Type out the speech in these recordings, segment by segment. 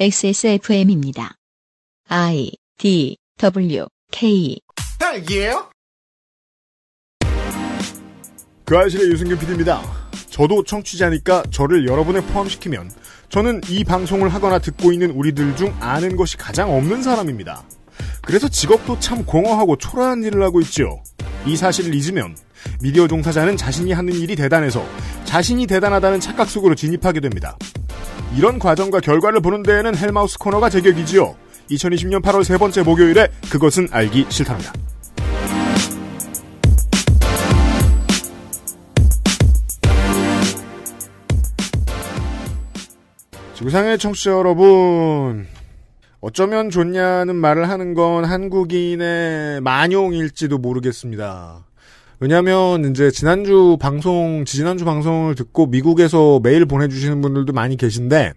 XSFM입니다. I D W K 딸기에요그 아실의 유승균 PD입니다. 저도 청취자니까 저를 여러분에 포함시키면 저는 이 방송을 하거나 듣고 있는 우리들 중 아는 것이 가장 없는 사람입니다. 그래서 직업도 참 공허하고 초라한 일을 하고 있죠이 사실을 잊으면 미디어 종사자는 자신이 하는 일이 대단해서 자신이 대단하다는 착각 속으로 진입하게 됩니다. 이런 과정과 결과를 보는 데에는 헬마우스 코너가 제격이지요. 2020년 8월 세 번째 목요일에 그것은 알기 싫답니다. 지구상의 청취자 여러분, 어쩌면 좋냐는 말을 하는 건 한국인의 만용일지도 모르겠습니다. 왜냐하면 이제 지난주 방송 지난주 방송을 듣고 미국에서 메일 보내주시는 분들도 많이 계신데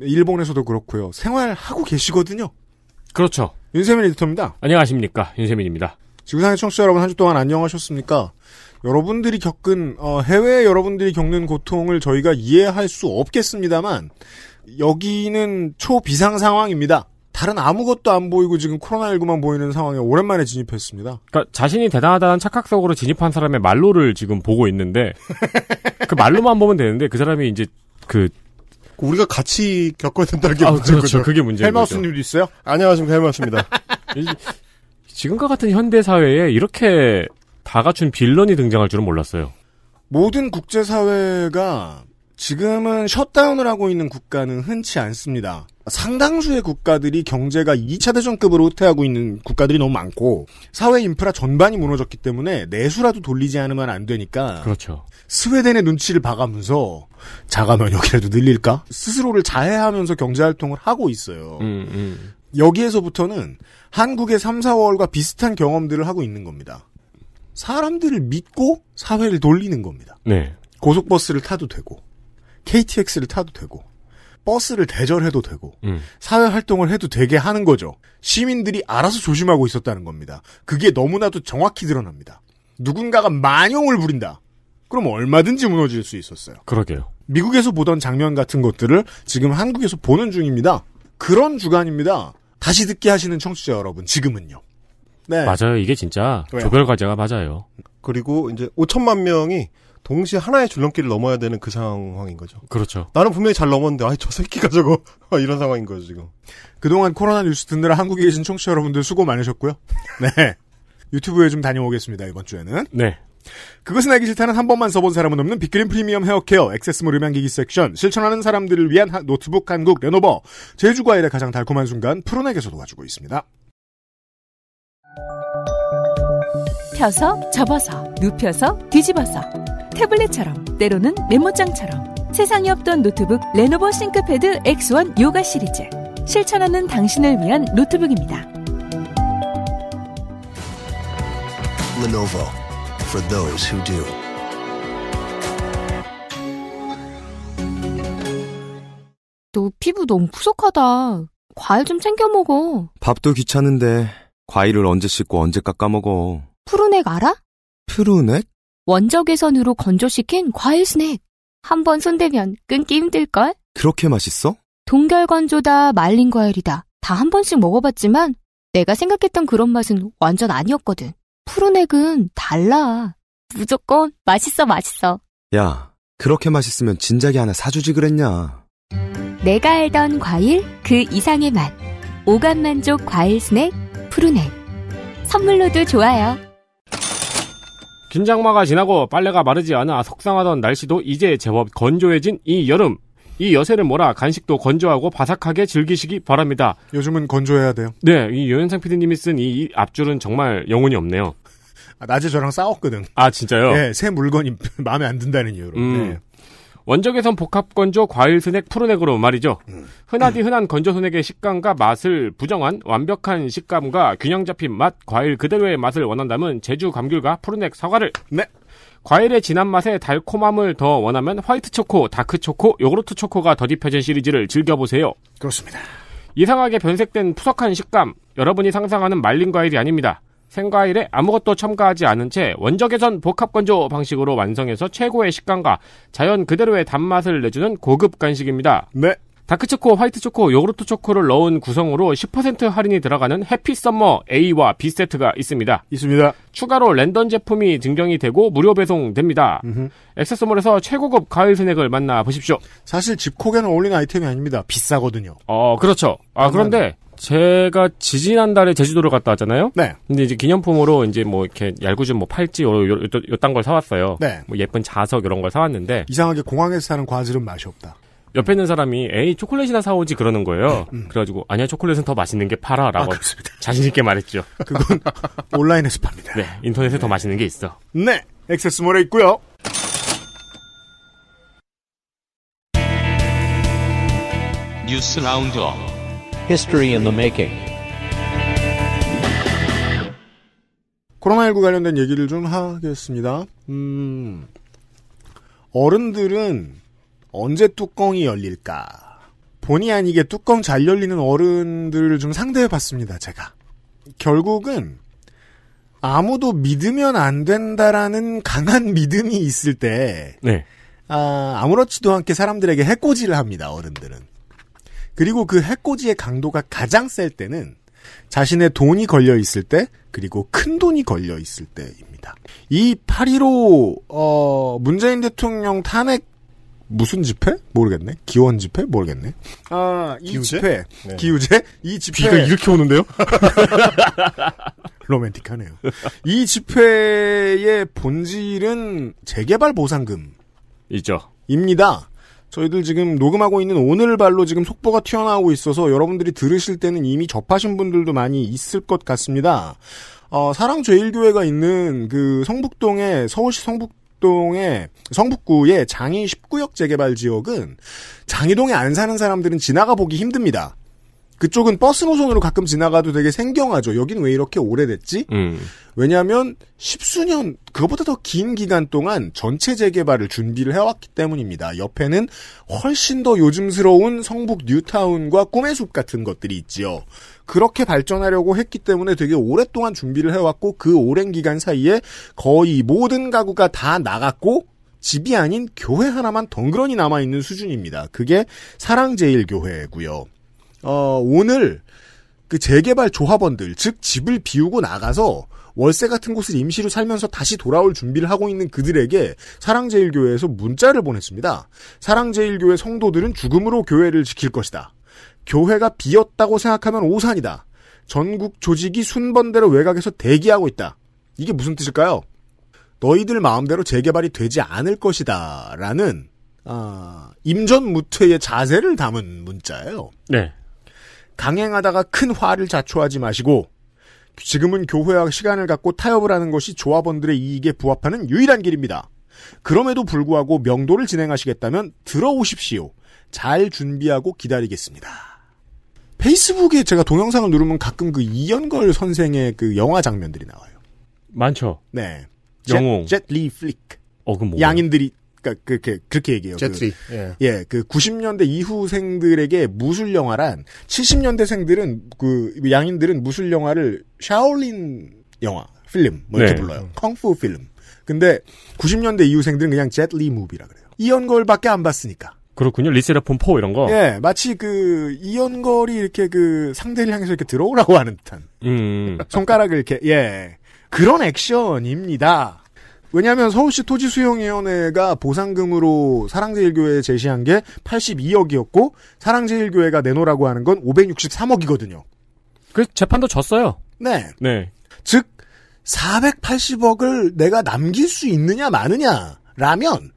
일본에서도 그렇고요. 생활하고 계시거든요. 그렇죠. 윤세민 리디터입니다 안녕하십니까. 윤세민입니다. 지구상의 청취자 여러분 한 주 동안 안녕하셨습니까? 여러분들이 겪은 어, 해외 여러분들이 겪는 고통을 저희가 이해할 수 없겠습니다만 여기는 초비상 상황입니다. 다른 아무것도 안 보이고 지금 코로나19만 보이는 상황에 오랜만에 진입했습니다. 그러니까 자신이 대단하다는 착각적으로 진입한 사람의 말로를 지금 보고 있는데 그 말로만 보면 되는데 그 사람이 이제 그 우리가 같이 겪어야 된다는 게 아, 문제죠. 그렇죠. 그게 문제죠. 헬마우스님도 있어요? 안녕하십니까 헬마우스입니다. 지금과 같은 현대 사회에 이렇게 다 갖춘 빌런이 등장할 줄은 몰랐어요. 모든 국제 사회가 지금은 셧다운을 하고 있는 국가는 흔치 않습니다. 상당수의 국가들이 경제가 2차 대전급으로 후퇴하고 있는 국가들이 너무 많고 사회 인프라 전반이 무너졌기 때문에 내수라도 돌리지 않으면 안 되니까 그렇죠. 스웨덴의 눈치를 봐가면서 자가 면역이라도 늘릴까 스스로를 자해하면서 경제 활동을 하고 있어요. 음, 음. 여기에서부터는 한국의 3, 4월과 비슷한 경험들을 하고 있는 겁니다. 사람들을 믿고 사회를 돌리는 겁니다. 네. 고속버스를 타도 되고 KTX를 타도 되고 버스를 대절해도 되고 음. 사회 활동을 해도 되게 하는 거죠. 시민들이 알아서 조심하고 있었다는 겁니다. 그게 너무나도 정확히 드러납니다. 누군가가 만용을 부린다. 그럼 얼마든지 무너질 수 있었어요. 그러게요. 미국에서 보던 장면 같은 것들을 지금 한국에서 보는 중입니다. 그런 주간입니다. 다시 듣기 하시는 청취자 여러분, 지금은요. 네. 맞아요. 이게 진짜 왜요? 조별 과제가 맞아요. 그리고 이제 5천만 명이 동시에 하나의 줄넘기를 넘어야 되는 그 상황인 거죠. 그렇죠. 나는 분명히 잘 넘었는데, 아이, 저 새끼가 저거. 이런 상황인 거죠, 지금. 그동안 코로나 뉴스 듣느라 한국에 계신 청취자 여러분들 수고 많으셨고요. 네. 유튜브에 좀 다녀오겠습니다, 이번 주에는. 네. 그것은 알기 싫다는 한 번만 써본 사람은 없는 빅그린 프리미엄 헤어케어, 액세스몰 음향기기 섹션, 실천하는 사람들을 위한 노트북 한국 레노버, 제주과일의 가장 달콤한 순간 프로넥게서 도와주고 있습니다. 펴서, 접어서, 눕혀서, 뒤집어서. 태블릿처럼 때로는 메모장처럼 세상에 없던 노트북 레노버 싱크패드 X1 요가 시리즈 실천하는 당신을 위한 노트북입니다. Lenovo for those who do. 너 피부 너무 푸석하다. 과일 좀 챙겨 먹어. 밥도 귀찮은데 과일을 언제 씻고 언제 깎아 먹어. 푸른액 알아? 푸른액? 원적외선으로 건조시킨 과일 스낵. 한 번 손대면 끊기 힘들걸? 그렇게 맛있어? 동결건조다, 말린 과일이다. 다 한 번씩 먹어봤지만 내가 생각했던 그런 맛은 완전 아니었거든. 푸른 액은 달라. 무조건 맛있어, 맛있어. 야, 그렇게 맛있으면 진작에 하나 사주지 그랬냐. 내가 알던 과일 그 이상의 맛. 오감 만족 과일 스낵 푸른 액. 선물로도 좋아요. 긴장마가 지나고 빨래가 마르지 않아 속상하던 날씨도 이제 제법 건조해진 이 여름. 이 여세를 몰아 간식도 건조하고 바삭하게 즐기시기 바랍니다. 요즘은 건조해야 돼요. 네, 이 요현상 PD님이 쓴 이 앞줄은 정말 영혼이 없네요. 아, 낮에 저랑 싸웠거든. 아 진짜요? 네, 새 물건이 마음에 안 든다는 이유로. 음, 네. 원적외선 복합 건조 과일 스낵 푸르넥으로 말이죠. 음. 흔하디 흔한 건조 스낵의 식감과 맛을 부정한 완벽한 식감과 균형 잡힌 맛, 과일 그대로의 맛을 원한다면 제주 감귤과 푸르넥 사과를. 네. 과일의 진한 맛에 달콤함을 더 원하면 화이트 초코, 다크 초코, 요구르트 초코가 더딥혀진 시리즈를 즐겨보세요. 그렇습니다. 이상하게 변색된 푸석한 식감, 여러분이 상상하는 말린 과일이 아닙니다. 생과일에 아무것도 첨가하지 않은 채 원적외선 복합 건조 방식으로 완성해서 최고의 식감과 자연 그대로의 단맛을 내주는 고급 간식입니다. 네. 다크초코, 화이트초코, 요구르트 초코를 넣은 구성으로 10% 할인이 들어가는 해피썸머 A와 B 세트가 있습니다. 있습니다. 추가로 랜덤 제품이 증정이 되고 무료 배송됩니다. 액세서몰에서 최고급 가을 스낵을 만나 보십시오. 사실 집콕에는 어울리는 아이템이 아닙니다. 비싸거든요. 어, 그렇죠. 아, 그런데 제가 지지난달에 제주도를 갔다 왔잖아요. 네. 근데 이제 기념품으로 이제 뭐 이렇게 얄궂은 뭐 팔찌 요, 딴걸 사왔어요. 네. 뭐 예쁜 자석 이런 걸 사왔는데 이상하게 공항에서 사는 과즙은 맛이 없다. 옆에 있는 사람이 에이 초콜릿이나 사오지 그러는 거예요. 음. 음. 그래가지고 아니야 초콜릿은 더 맛있는 게 팔아라고 아, 자신 있게 말했죠. 그건 온라인에서 팝니다. 네, 인터넷에 네. 더 맛있는 게 있어. 네, 액세스몰에 있고요. 뉴스 라운드업. History in the Making. 코로나19 관련된 얘기를 좀 하겠습니다. 음, 어른들은 언제 뚜껑이 열릴까? 본의 아니게 뚜껑 잘 열리는 어른들을 좀 상대해 봤습니다, 제가. 결국은 아무도 믿으면 안 된다라는 강한 믿음이 있을 때, 네. 아, 아무렇지도 않게 사람들에게 해코지를 합니다, 어른들은. 그리고 그 해코지의 강도가 가장 셀 때는 자신의 돈이 걸려 있을 때 그리고 큰 돈이 걸려 있을 때입니다. 이 파리로 어, 문재인 대통령 탄핵 무슨 집회? 모르겠네. 기원 집회? 모르겠네. 아, 이기우 집회. 네. 기우제? 이 집회. 비가 이렇게 오는데요? 로맨틱하네요. 이 집회의 본질은 재개발 보상금. 이죠. 입니다. 저희들 지금 녹음하고 있는 오늘발로 지금 속보가 튀어나오고 있어서 여러분들이 들으실 때는 이미 접하신 분들도 많이 있을 것 같습니다. 어, 사랑제일교회가 있는 그 성북동에 서울시 성북동에 성북구의 장인 19역 재개발 지역은 장희동에안 사는 사람들은 지나가 보기 힘듭니다. 그쪽은 버스 노선으로 가끔 지나가도 되게 생경하죠. 여긴 왜 이렇게 오래됐지? 음. 왜냐하면 십수년 그것보다 더 긴 기간 동안 전체 재개발을 준비를 해왔기 때문입니다. 옆에는 훨씬 더 요즘스러운 성북 뉴타운과 꿈의 숲 같은 것들이 있지요. 그렇게 발전하려고 했기 때문에 되게 오랫동안 준비를 해왔고 그 오랜 기간 사이에 거의 모든 가구가 다 나갔고 집이 아닌 교회 하나만 덩그러니 남아있는 수준입니다. 그게 사랑제일교회고요. 어, 오늘 그 재개발 조합원들, 즉 집을 비우고 나가서 월세 같은 곳을 임시로 살면서 다시 돌아올 준비를 하고 있는 그들에게 사랑제일교회에서 문자를 보냈습니다. 사랑제일교회 성도들은 죽음으로 교회를 지킬 것이다. 교회가 비었다고 생각하면 오산이다. 전국 조직이 순번대로 외곽에서 대기하고 있다. 이게 무슨 뜻일까요? 너희들 마음대로 재개발이 되지 않을 것이다. 라는, 아, 임전무퇴의 자세를 담은 문자예요. 네. 강행하다가 큰 화를 자초하지 마시고 지금은 교회와 시간을 갖고 타협을 하는 것이 조합원들의 이익에 부합하는 유일한 길입니다. 그럼에도 불구하고 명도를 진행하시겠다면 들어오십시오. 잘 준비하고 기다리겠습니다. 페이스북에 제가 동영상을 누르면 가끔 그 이연걸 선생의 그 영화 장면들이 나와요. 많죠. 네. 영웅. 젯리 플릭. 어, 그 뭐. 양인들이 그러니까 그렇게 그, 그렇게 얘기해요. 제트리. 그, 예. 예. 그 90년대 이후생들에게 무술 영화란 70년대생들은 그 양인들은 무술 영화를 샤올린 영화, 필름 뭐 이렇게 네. 불러요. 컹푸 필름. 근데 90년대 이후생들은 그냥 제트리 무비라 그래요. 이연걸밖에 안 봤으니까. 그렇군요. 리세라폰 4 이런 거. 예, 마치 그 이연걸이 이렇게 그 상대를 향해서 이렇게 들어오라고 하는 듯한. 음. 손가락을 이렇게 예. 그런 액션입니다. 왜냐하면 서울시 토지수용위원회가 보상금으로 사랑제일교회에 제시한 게 82억이었고 사랑제일교회가 내놓으라고 하는 건 563억이거든요. 그래서 재판도 졌어요. 네. 네. 즉 480억을 내가 남길 수 있느냐 마느냐라면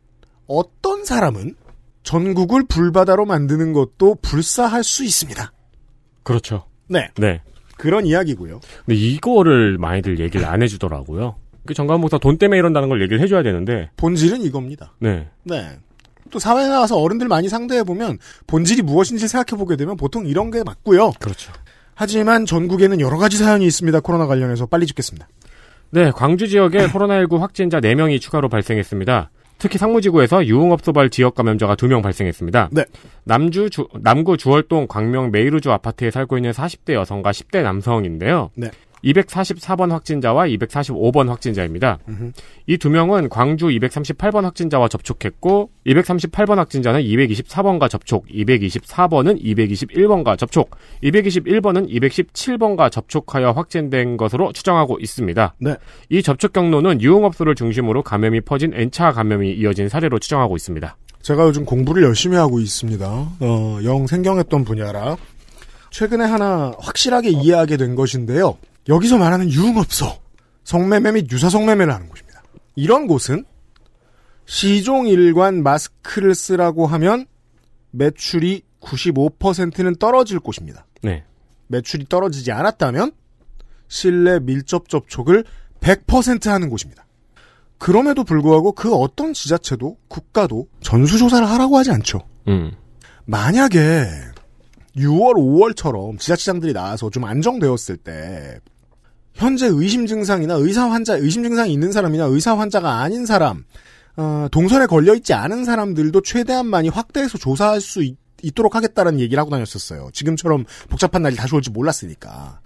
어떤 사람은 전국을 불바다로 만드는 것도 불사할 수 있습니다. 그렇죠. 네. 네. 그런 이야기고요. 근데 이거를 많이들 얘기를 안 해주더라고요. 그 정관복사 돈 때문에 이런다는 걸 얘기를 해줘야 되는데 본질은 이겁니다. 네. 네. 또 사회에 나와서 어른들 많이 상대해 보면 본질이 무엇인지 생각해 보게 되면 보통 이런 게 맞고요. 그렇죠. 하지만 전국에는 여러 가지 사연이 있습니다. 코로나 관련해서 빨리 짚겠습니다. 네, 광주 지역에 코로나19 확진자 4명이 추가로 발생했습니다. 특히 상무지구에서 유흥업소발 지역 감염자가 2명 발생했습니다. 네. 남주 주, 남구 주월동 광명 메이루주 아파트에 살고 있는 40대 여성과 10대 남성인데요. 네. 244번 확진자와 245번 확진자입니다. 이 두 명은 광주 238번 확진자와 접촉했고 238번 확진자는 224번과 접촉, 224번은 221번과 접촉, 221번은 217번과 접촉하여 확진된 것으로 추정하고 있습니다. 네. 이 접촉 경로는 유흥업소를 중심으로 감염이 퍼진 N차 감염이 이어진 사례로 추정하고 있습니다. 제가 요즘 공부를 열심히 하고 있습니다. 어, 영 생경했던 분야라 최근에 하나 확실하게 이해하게 된 것인데요. 여기서 말하는 유흥업소, 성매매 및 유사 성매매를 하는 곳입니다. 이런 곳은 시종일관 마스크를 쓰라고 하면 매출이 95%는 떨어질 곳입니다. 네. 매출이 떨어지지 않았다면 실내 밀접 접촉을 100% 하는 곳입니다. 그럼에도 불구하고 그 어떤 지자체도 국가도 전수조사를 하라고 하지 않죠. 음. 만약에 6월, 5월처럼 지자체장들이 나와서 좀 안정되었을 때 현재 의심 증상이나 의사 환자, 의심 증상이 있는 사람이나 의사 환자가 아닌 사람, 어, 동선에 걸려있지 않은 사람들도 최대한 많이 확대해서 조사할 수 있, 도록 하겠다라는 얘기를 하고 다녔었어요. 지금처럼 복잡한 날이 다시 올지 몰랐으니까.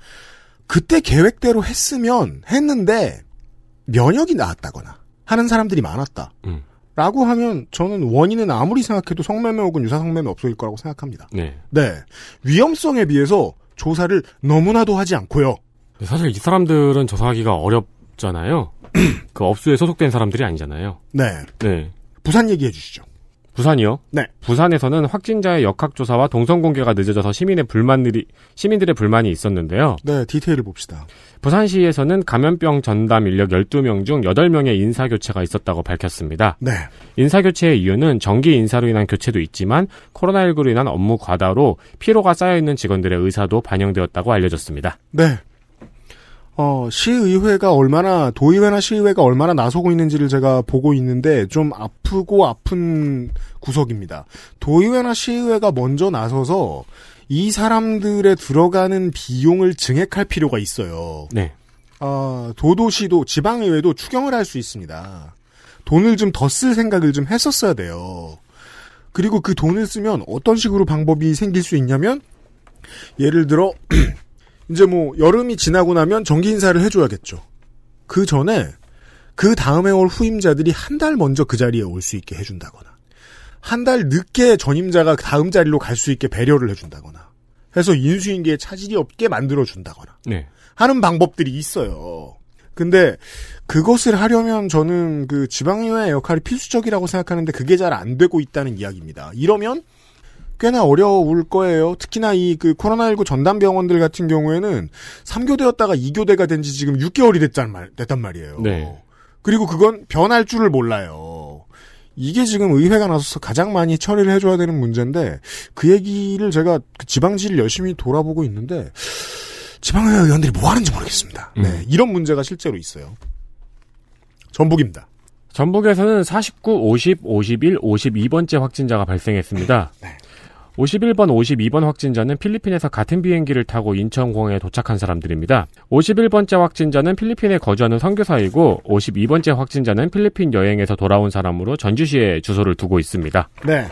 그때 계획대로 했으면 했는데 면역이 나왔다거나 하는 사람들이 많았다. 음. 라고 하면 저는 원인은 아무리 생각해도 성매매 혹은 유사 성매매 없소일 거라고 생각합니다. 네. 네. 위험성에 비해서 조사를 너무나도 하지 않고요. 사실 이 사람들은 조사하기가 어렵잖아요. 그 업소에 소속된 사람들이 아니잖아요. 네. 네. 부산 얘기해 주시죠. 부산이요? 네. 부산에서는 확진자의 역학조사와 동선공개가 늦어져서 시민의 불만들이, 시민들의 불만이 있었는데요. 네, 디테일을 봅시다. 부산시에서는 감염병 전담 인력 12명 중 8명의 인사교체가 있었다고 밝혔습니다. 네. 인사교체의 이유는 정기 인사로 인한 교체도 있지만 코로나19로 인한 업무 과다로 피로가 쌓여있는 직원들의 의사도 반영되었다고 알려졌습니다. 네. 어, 시의회가 얼마나 도의회나 시의회가 얼마나 나서고 있는지를 제가 보고 있는데 좀 아프고 아픈 구석입니다. 도의회나 시의회가 먼저 나서서 이 사람들의 들어가는 비용을 증액할 필요가 있어요. 네. 어, 도도시도 지방의회도 추경을 할 수 있습니다. 돈을 좀 더 쓸 생각을 좀 했었어야 돼요. 그리고 그 돈을 쓰면 어떤 식으로 방법이 생길 수 있냐면 예를 들어 이제 뭐 여름이 지나고 나면 정기 인사를 해줘야겠죠. 그 전에 그 다음에 올 후임자들이 한 달 먼저 그 자리에 올 수 있게 해준다거나 한 달 늦게 전임자가 다음 자리로 갈 수 있게 배려를 해준다거나 해서 인수인계에 차질이 없게 만들어준다거나 네. 하는 방법들이 있어요. 근데 그것을 하려면 저는 그 지방의회 역할이 필수적이라고 생각하는데 그게 잘 안 되고 있다는 이야기입니다. 이러면 꽤나 어려울 거예요. 특히나 이 그 코로나19 전담 병원들 같은 경우에는 3교대였다가 2교대가 된 지 지금 6개월이 됐단, 말, 됐단 말이에요. 네. 그리고 그건 변할 줄을 몰라요. 이게 지금 의회가 나서서 가장 많이 처리를 해줘야 되는 문제인데 그 얘기를 제가 그 지방지를 열심히 돌아보고 있는데 지방의회 의원들이 뭐 하는지 모르겠습니다. 네. 음. 네, 이런 문제가 실제로 있어요. 전북입니다. 전북에서는 49, 50, 51, 52번째 확진자가 발생했습니다. 네. 51번, 52번 확진자는 필리핀에서 같은 비행기를 타고 인천공항에 도착한 사람들입니다. 51번째 확진자는 필리핀에 거주하는 선교사이고 52번째 확진자는 필리핀 여행에서 돌아온 사람으로 전주시에 주소를 두고 있습니다. 네.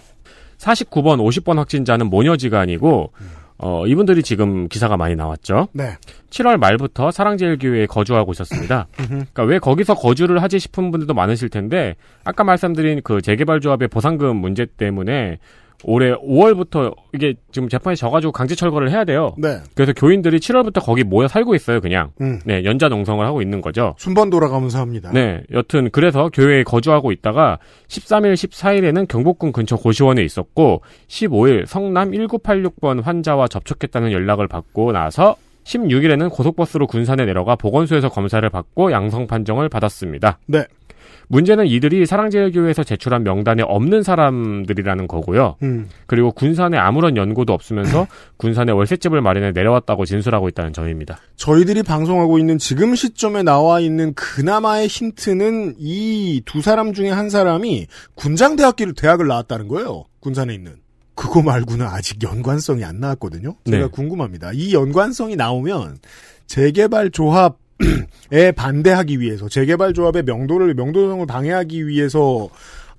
49번, 50번 확진자는 모녀지간이고 음. 어, 이분들이 지금 기사가 많이 나왔죠. 네. 7월 말부터 사랑제일교회에 거주하고 있었습니다. 그니까왜 거기서 거주를 하지 싶은 분들도 많으실 텐데 아까 말씀드린 그 재개발 조합의 보상금 문제 때문에 올해 5월부터 이게 지금 재판이 져가지고 강제 철거를 해야 돼요. 네. 그래서 교인들이 7월부터 거기 모여 살고 있어요, 그냥. 음. 네, 연자 농성을 하고 있는 거죠. 순번 돌아가면서 합니다. 네, 여튼 그래서 교회에 거주하고 있다가 13일, 14일에는 경복궁 근처 고시원에 있었고 15일 성남 1986번 환자와 접촉했다는 연락을 받고 나서 16일에는 고속버스로 군산에 내려가 보건소에서 검사를 받고 양성 판정을 받았습니다. 네. 문제는 이들이 사랑제일교회에서 제출한 명단에 없는 사람들이라는 거고요. 음. 그리고 군산에 아무런 연고도 없으면서 군산에 월세집을 마련해 내려왔다고 진술하고 있다는 점입니다. 저희들이 방송하고 있는 지금 시점에 나와 있는 그나마의 힌트는 이 두 사람 중에 한 사람이 군장대학교를 대학을 나왔다는 거예요. 군산에 있는. 그거 말고는 아직 연관성이 안 나왔거든요. 제가 네. 궁금합니다. 이 연관성이 나오면 재개발 조합 에 반대하기 위해서 재개발 조합의 명도를 명도성을 방해하기 위해서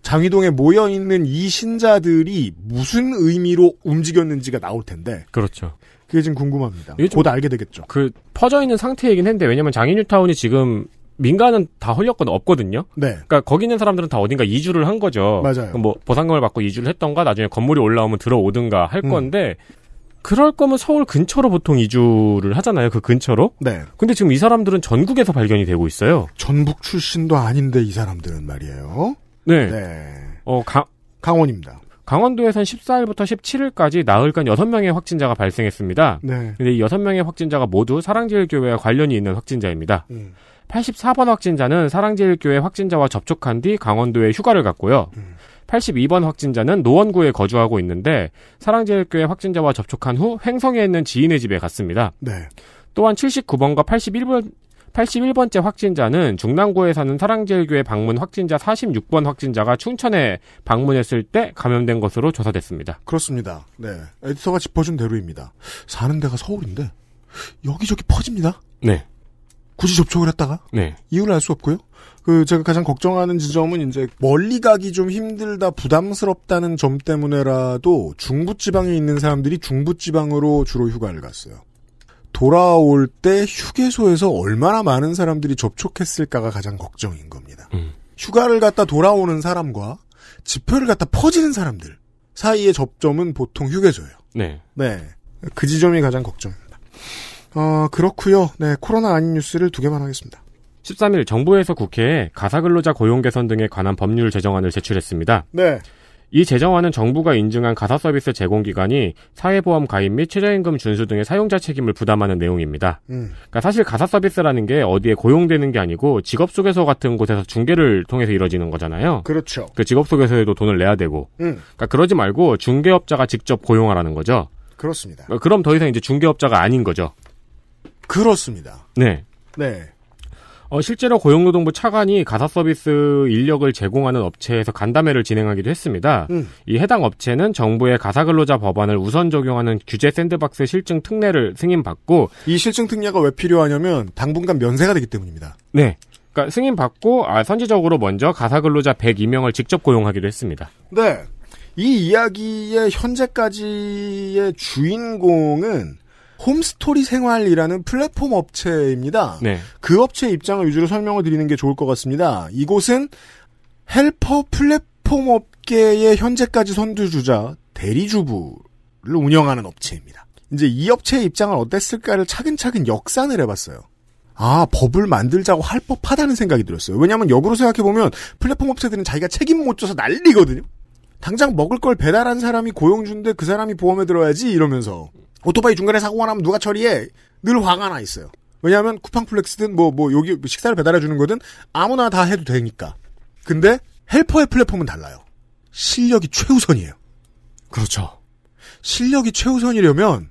장위동에 모여 있는 이 신자들이 무슨 의미로 움직였는지가 나올 텐데. 그렇죠. 그게 지금 궁금합니다. 곧 알게 되겠죠. 그 퍼져 있는 상태이긴 한데 왜냐면 장인뉴타운이 지금 민간은 다 헐렸건 없거든요. 네. 그러니까 거기 있는 사람들은 다 어딘가 이주를 한 거죠. 맞아요. 뭐 보상금을 받고 이주를 했던가 나중에 건물이 올라오면 들어오든가 할 음. 건데 그럴 거면 서울 근처로 보통 이주를 하잖아요. 그 근처로. 네. 근데 지금 이 사람들은 전국에서 발견이 되고 있어요. 전북 출신도 아닌데 이 사람들은 말이에요. 네. 네. 어, 강 강원입니다. 강원도에선 14일부터 17일까지 나흘간 6명의 확진자가 발생했습니다. 네. 근데 이 6명의 확진자가 모두 사랑제일교회와 관련이 있는 확진자입니다. 음. 84번 확진자는 사랑제일교회 확진자와 접촉한 뒤 강원도에 휴가를 갔고요. 음. 82번 확진자는 노원구에 거주하고 있는데 사랑제일교회 확진자와 접촉한 후 횡성에 있는 지인의 집에 갔습니다. 네. 또한 79번과 81번 81번째 확진자는 중랑구에 사는 사랑제일교회 방문 확진자 46번 확진자가 충천에 방문했을 때 감염된 것으로 조사됐습니다. 그렇습니다. 네. 에디터가 짚어준 대로입니다. 사는 데가 서울인데 여기저기 퍼집니다. 네. 굳이 접촉을 했다가 네. 이유를 알 수 없고요. 그 제가 가장 걱정하는 지점은 이제 멀리 가기 좀 힘들다 부담스럽다는 점 때문에라도 중부 지방에 있는 사람들이 중부 지방으로 주로 휴가를 갔어요. 돌아올 때 휴게소에서 얼마나 많은 사람들이 접촉했을까가 가장 걱정인 겁니다. 음. 휴가를 갔다 돌아오는 사람과 지표를 갖다 퍼지는 사람들 사이의 접점은 보통 휴게소예요. 네. 네. 그 지점이 가장 걱정입니다. 어, 그렇고요. 네, 코로나 아닌 뉴스를 두 개만 하겠습니다. 13일 정부에서 국회에 가사근로자 고용 개선 등에 관한 법률 제정안을 제출했습니다. 네. 이 제정안은 정부가 인증한 가사 서비스 제공 기관이 사회보험 가입 및 최저임금 준수 등의 사용자 책임을 부담하는 내용입니다. 음. 그러니까 사실 가사 서비스라는 게 어디에 고용되는 게 아니고 직업 소개서 같은 곳에서 중개를 통해서 이루어지는 거잖아요. 그렇죠. 그 직업 소개서에도 돈을 내야 되고. 음. 그러니까 그러지 말고 중개업자가 직접 고용하라는 거죠. 그렇습니다. 그럼 더 이상 이제 중개업자가 아닌 거죠. 그렇습니다. 네. 네. 어, 실제로 고용노동부 차관이 가사 서비스 인력을 제공하는 업체에서 간담회를 진행하기도 했습니다. 음. 이 해당 업체는 정부의 가사 근로자 법안을 우선 적용하는 규제 샌드박스 실증 특례를 승인받고 이 실증 특례가 왜 필요하냐면 당분간 면세가 되기 때문입니다. 네. 그러니까 승인받고 아, 선제적으로 먼저 가사 근로자 102명을 직접 고용하기도 했습니다. 네. 이 이야기의 현재까지의 주인공은 홈스토리 생활이라는 플랫폼 업체입니다. 네. 그 업체 입장을 위주로 설명을 드리는 게 좋을 것 같습니다. 이곳은 헬퍼 플랫폼 업계의 현재까지 선두주자 대리주부를 운영하는 업체입니다. 이제 이 업체의 입장을 어땠을까를 차근차근 역산을 해봤어요. 아, 법을 만들자고 할 법하다는 생각이 들었어요. 왜냐하면 역으로 생각해보면 플랫폼 업체들은 자기가 책임 못 져서 난리거든요. 당장 먹을 걸 배달한 사람이 고용주인데 그 사람이 보험에 들어야지 이러면서 오토바이 중간에 사고가 나면 누가 처리해? 늘 화가 나 있어요. 왜냐하면 쿠팡플렉스든 뭐뭐 뭐, 여기 식사를 배달해 주는 거든 아무나 다 해도 되니까. 근데 헬퍼의 플랫폼은 달라요. 실력이 최우선이에요. 그렇죠. 실력이 최우선이려면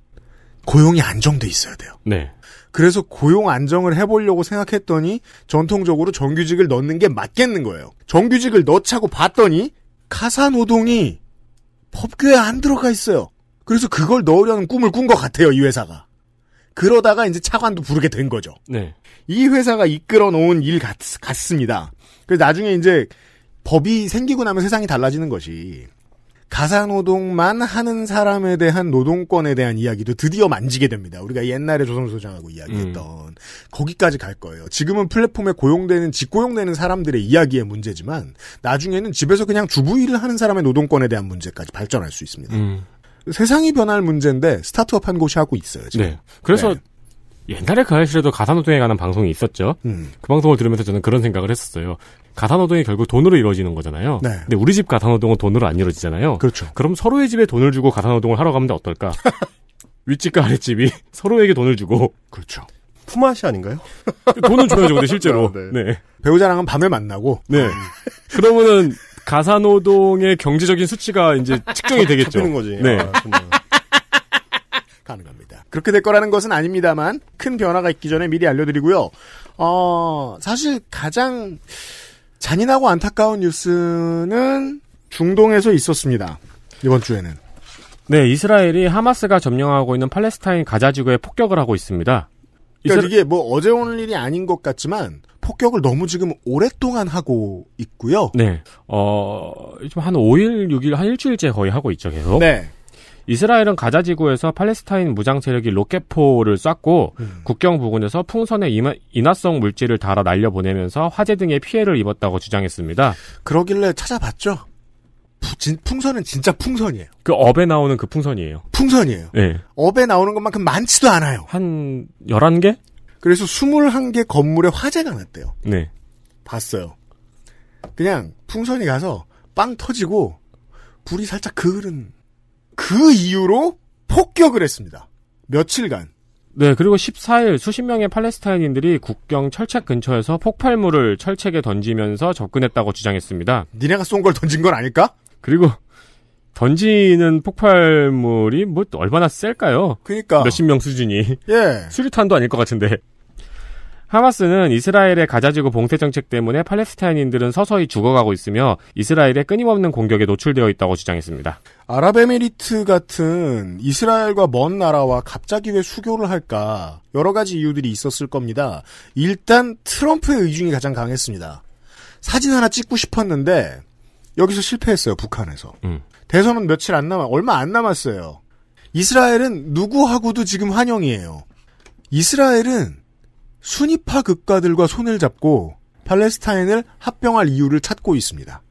고용이 안정돼 있어야 돼요. 네. 그래서 고용 안정을 해보려고 생각했더니 전통적으로 정규직을 넣는 게 맞겠는 거예요. 정규직을 넣자고 봤더니 가사 노동이 법규에 안 들어가 있어요. 그래서 그걸 넣으려는 꿈을 꾼 것 같아요, 이 회사가. 그러다가 이제 차관도 부르게 된 거죠. 네. 이 회사가 이끌어 놓은 일 같, 같습니다. 그래서 나중에 이제 법이 생기고 나면 세상이 달라지는 것이 가사노동만 하는 사람에 대한 노동권에 대한 이야기도 드디어 만지게 됩니다. 우리가 옛날에 조선소장하고 이야기했던 음. 거기까지 갈 거예요. 지금은 플랫폼에 고용되는 직고용되는 사람들의 이야기의 문제지만 나중에는 집에서 그냥 주부 일을 하는 사람의 노동권에 대한 문제까지 발전할 수 있습니다. 음. 세상이 변할 문제인데 스타트업 한 곳이 하고 있어요. 지금. 네. 그래서 네. 옛날에 그 아실에도 가사노동에 관한 방송이 있었죠. 음. 그 방송을 들으면서 저는 그런 생각을 했었어요. 가사노동이 결국 돈으로 이루어지는 거잖아요. 네. 근데 우리 집 가사노동은 돈으로 안 이루어지잖아요. 그렇죠. 그럼 서로의 집에 돈을 주고 가사노동을 하러 가면 어떨까? 윗집과 아랫집이 서로에게 돈을 주고. 그렇죠. 품앗이 아닌가요? 돈은 줘야죠, 근데 실제로. 아, 네. 네. 배우자랑은 밤에 만나고. 네. 음. 그러면은 가사 노동의 경제적인 수치가 이제 측정이 되겠죠. 되는 거지. 네. 아, 가능합니다. 그렇게 될 거라는 것은 아닙니다만 큰 변화가 있기 전에 미리 알려드리고요. 어, 사실 가장 잔인하고 안타까운 뉴스는 중동에서 있었습니다. 이번 주에는. 네, 이스라엘이 하마스가 점령하고 있는 팔레스타인 가자지구에 폭격을 하고 있습니다. 그러니까 이스라... 이게 뭐 어제 오늘 일이 아닌 것 같지만 폭격을 너무 지금 오랫동안 하고 있고요. 네. 어, 지금 한 5일, 6일, 한 일주일째 거의 하고 있죠, 계속. 네. 이스라엘은 가자 지구에서 팔레스타인 무장 세력이 로켓포를 쐈고 음. 국경 부근에서 풍선에 인화성 물질을 달아 날려보내면서 화재 등의 피해를 입었다고 주장했습니다. 그러길래 찾아봤죠. 부, 진, 풍선은 진짜 풍선이에요. 그 업에 나오는 그 풍선이에요. 풍선이에요. 네. 업에 나오는 것만큼 많지도 않아요. 한 11개? 그래서 21개 건물에 화재가 났대요. 네. 봤어요. 그냥 풍선이 가서 빵 터지고 불이 살짝 그을은 그 이후로 폭격을 했습니다. 며칠간. 네, 그리고 14일 수십 명의 팔레스타인인들이 국경 철책 근처에서 폭발물을 철책에 던지면서 접근했다고 주장했습니다. 니네가 쏜 걸 던진 건 아닐까? 그리고 던지는 폭발물이 뭐 얼마나 셀까요? 그니까. 몇십 명 수준이. 예. 수류탄도 아닐 것 같은데. 하마스는 이스라엘의 가자지구 봉쇄 정책 때문에 팔레스타인인들은 서서히 죽어가고 있으며 이스라엘의 끊임없는 공격에 노출되어 있다고 주장했습니다. 아랍에미리트 같은 이스라엘과 먼 나라와 갑자기 왜 수교를 할까 여러 가지 이유들이 있었을 겁니다. 일단 트럼프의 의중이 가장 강했습니다. 사진 하나 찍고 싶었는데 여기서 실패했어요 북한에서. 음. 대선은 며칠 안 남아 얼마 안 남았어요. 이스라엘은 누구하고도 지금 환영이에요. 이스라엘은 순위파 국가들과 손을 잡고 팔레스타인을 합병할 이유를 찾고 있습니다.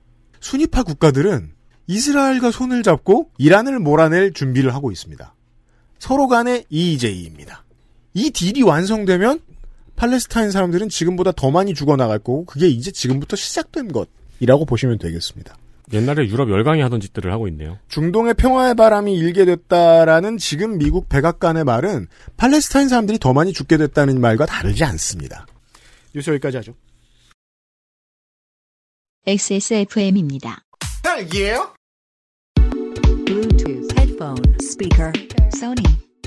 순위파 국가들은 이스라엘과 손을 잡고 이란을 몰아낼 준비를 하고 있습니다. 서로 간의 EJ입니다. 이 딜이 완성되면 팔레스타인 사람들은 지금보다 더 많이 죽어나갈 거고 그게 이제 지금부터 시작된 것이라고 보시면 되겠습니다. 옛날에 유럽 열강이 하던 짓들을 하고 있네요. 중동의 평화의 바람이 일게 됐다라는 지금 미국 백악관의 말은 팔레스타인 사람들이 더 많이 죽게 됐다는 말과 다르지 않습니다. 뉴스 여기까지 하죠. XSFM입니다. 딸기예요? Bluetooth, headphone, speaker, Sony,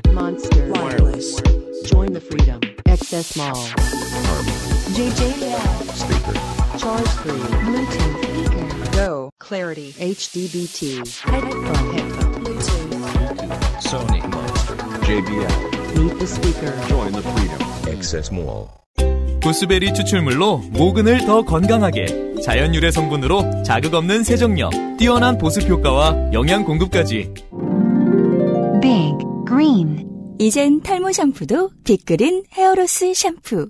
Monster, Wireless, Join the Freedom, XS Mall, JJL, Speaker, Charge 3, Bluetooth, Go Clarity HDBT Headphone Headphone Bluetooth Sony Monster JBL Meet the Speaker Join the Freedom Access Mall 보스베리 추출물로 모근을 더 건강하게 자연 유래 성분으로 자극 없는 세정력 뛰어난 보습 효과와 영양 공급까지 Big Green 이젠 탈모 샴푸도 빅그린 헤어로스 샴푸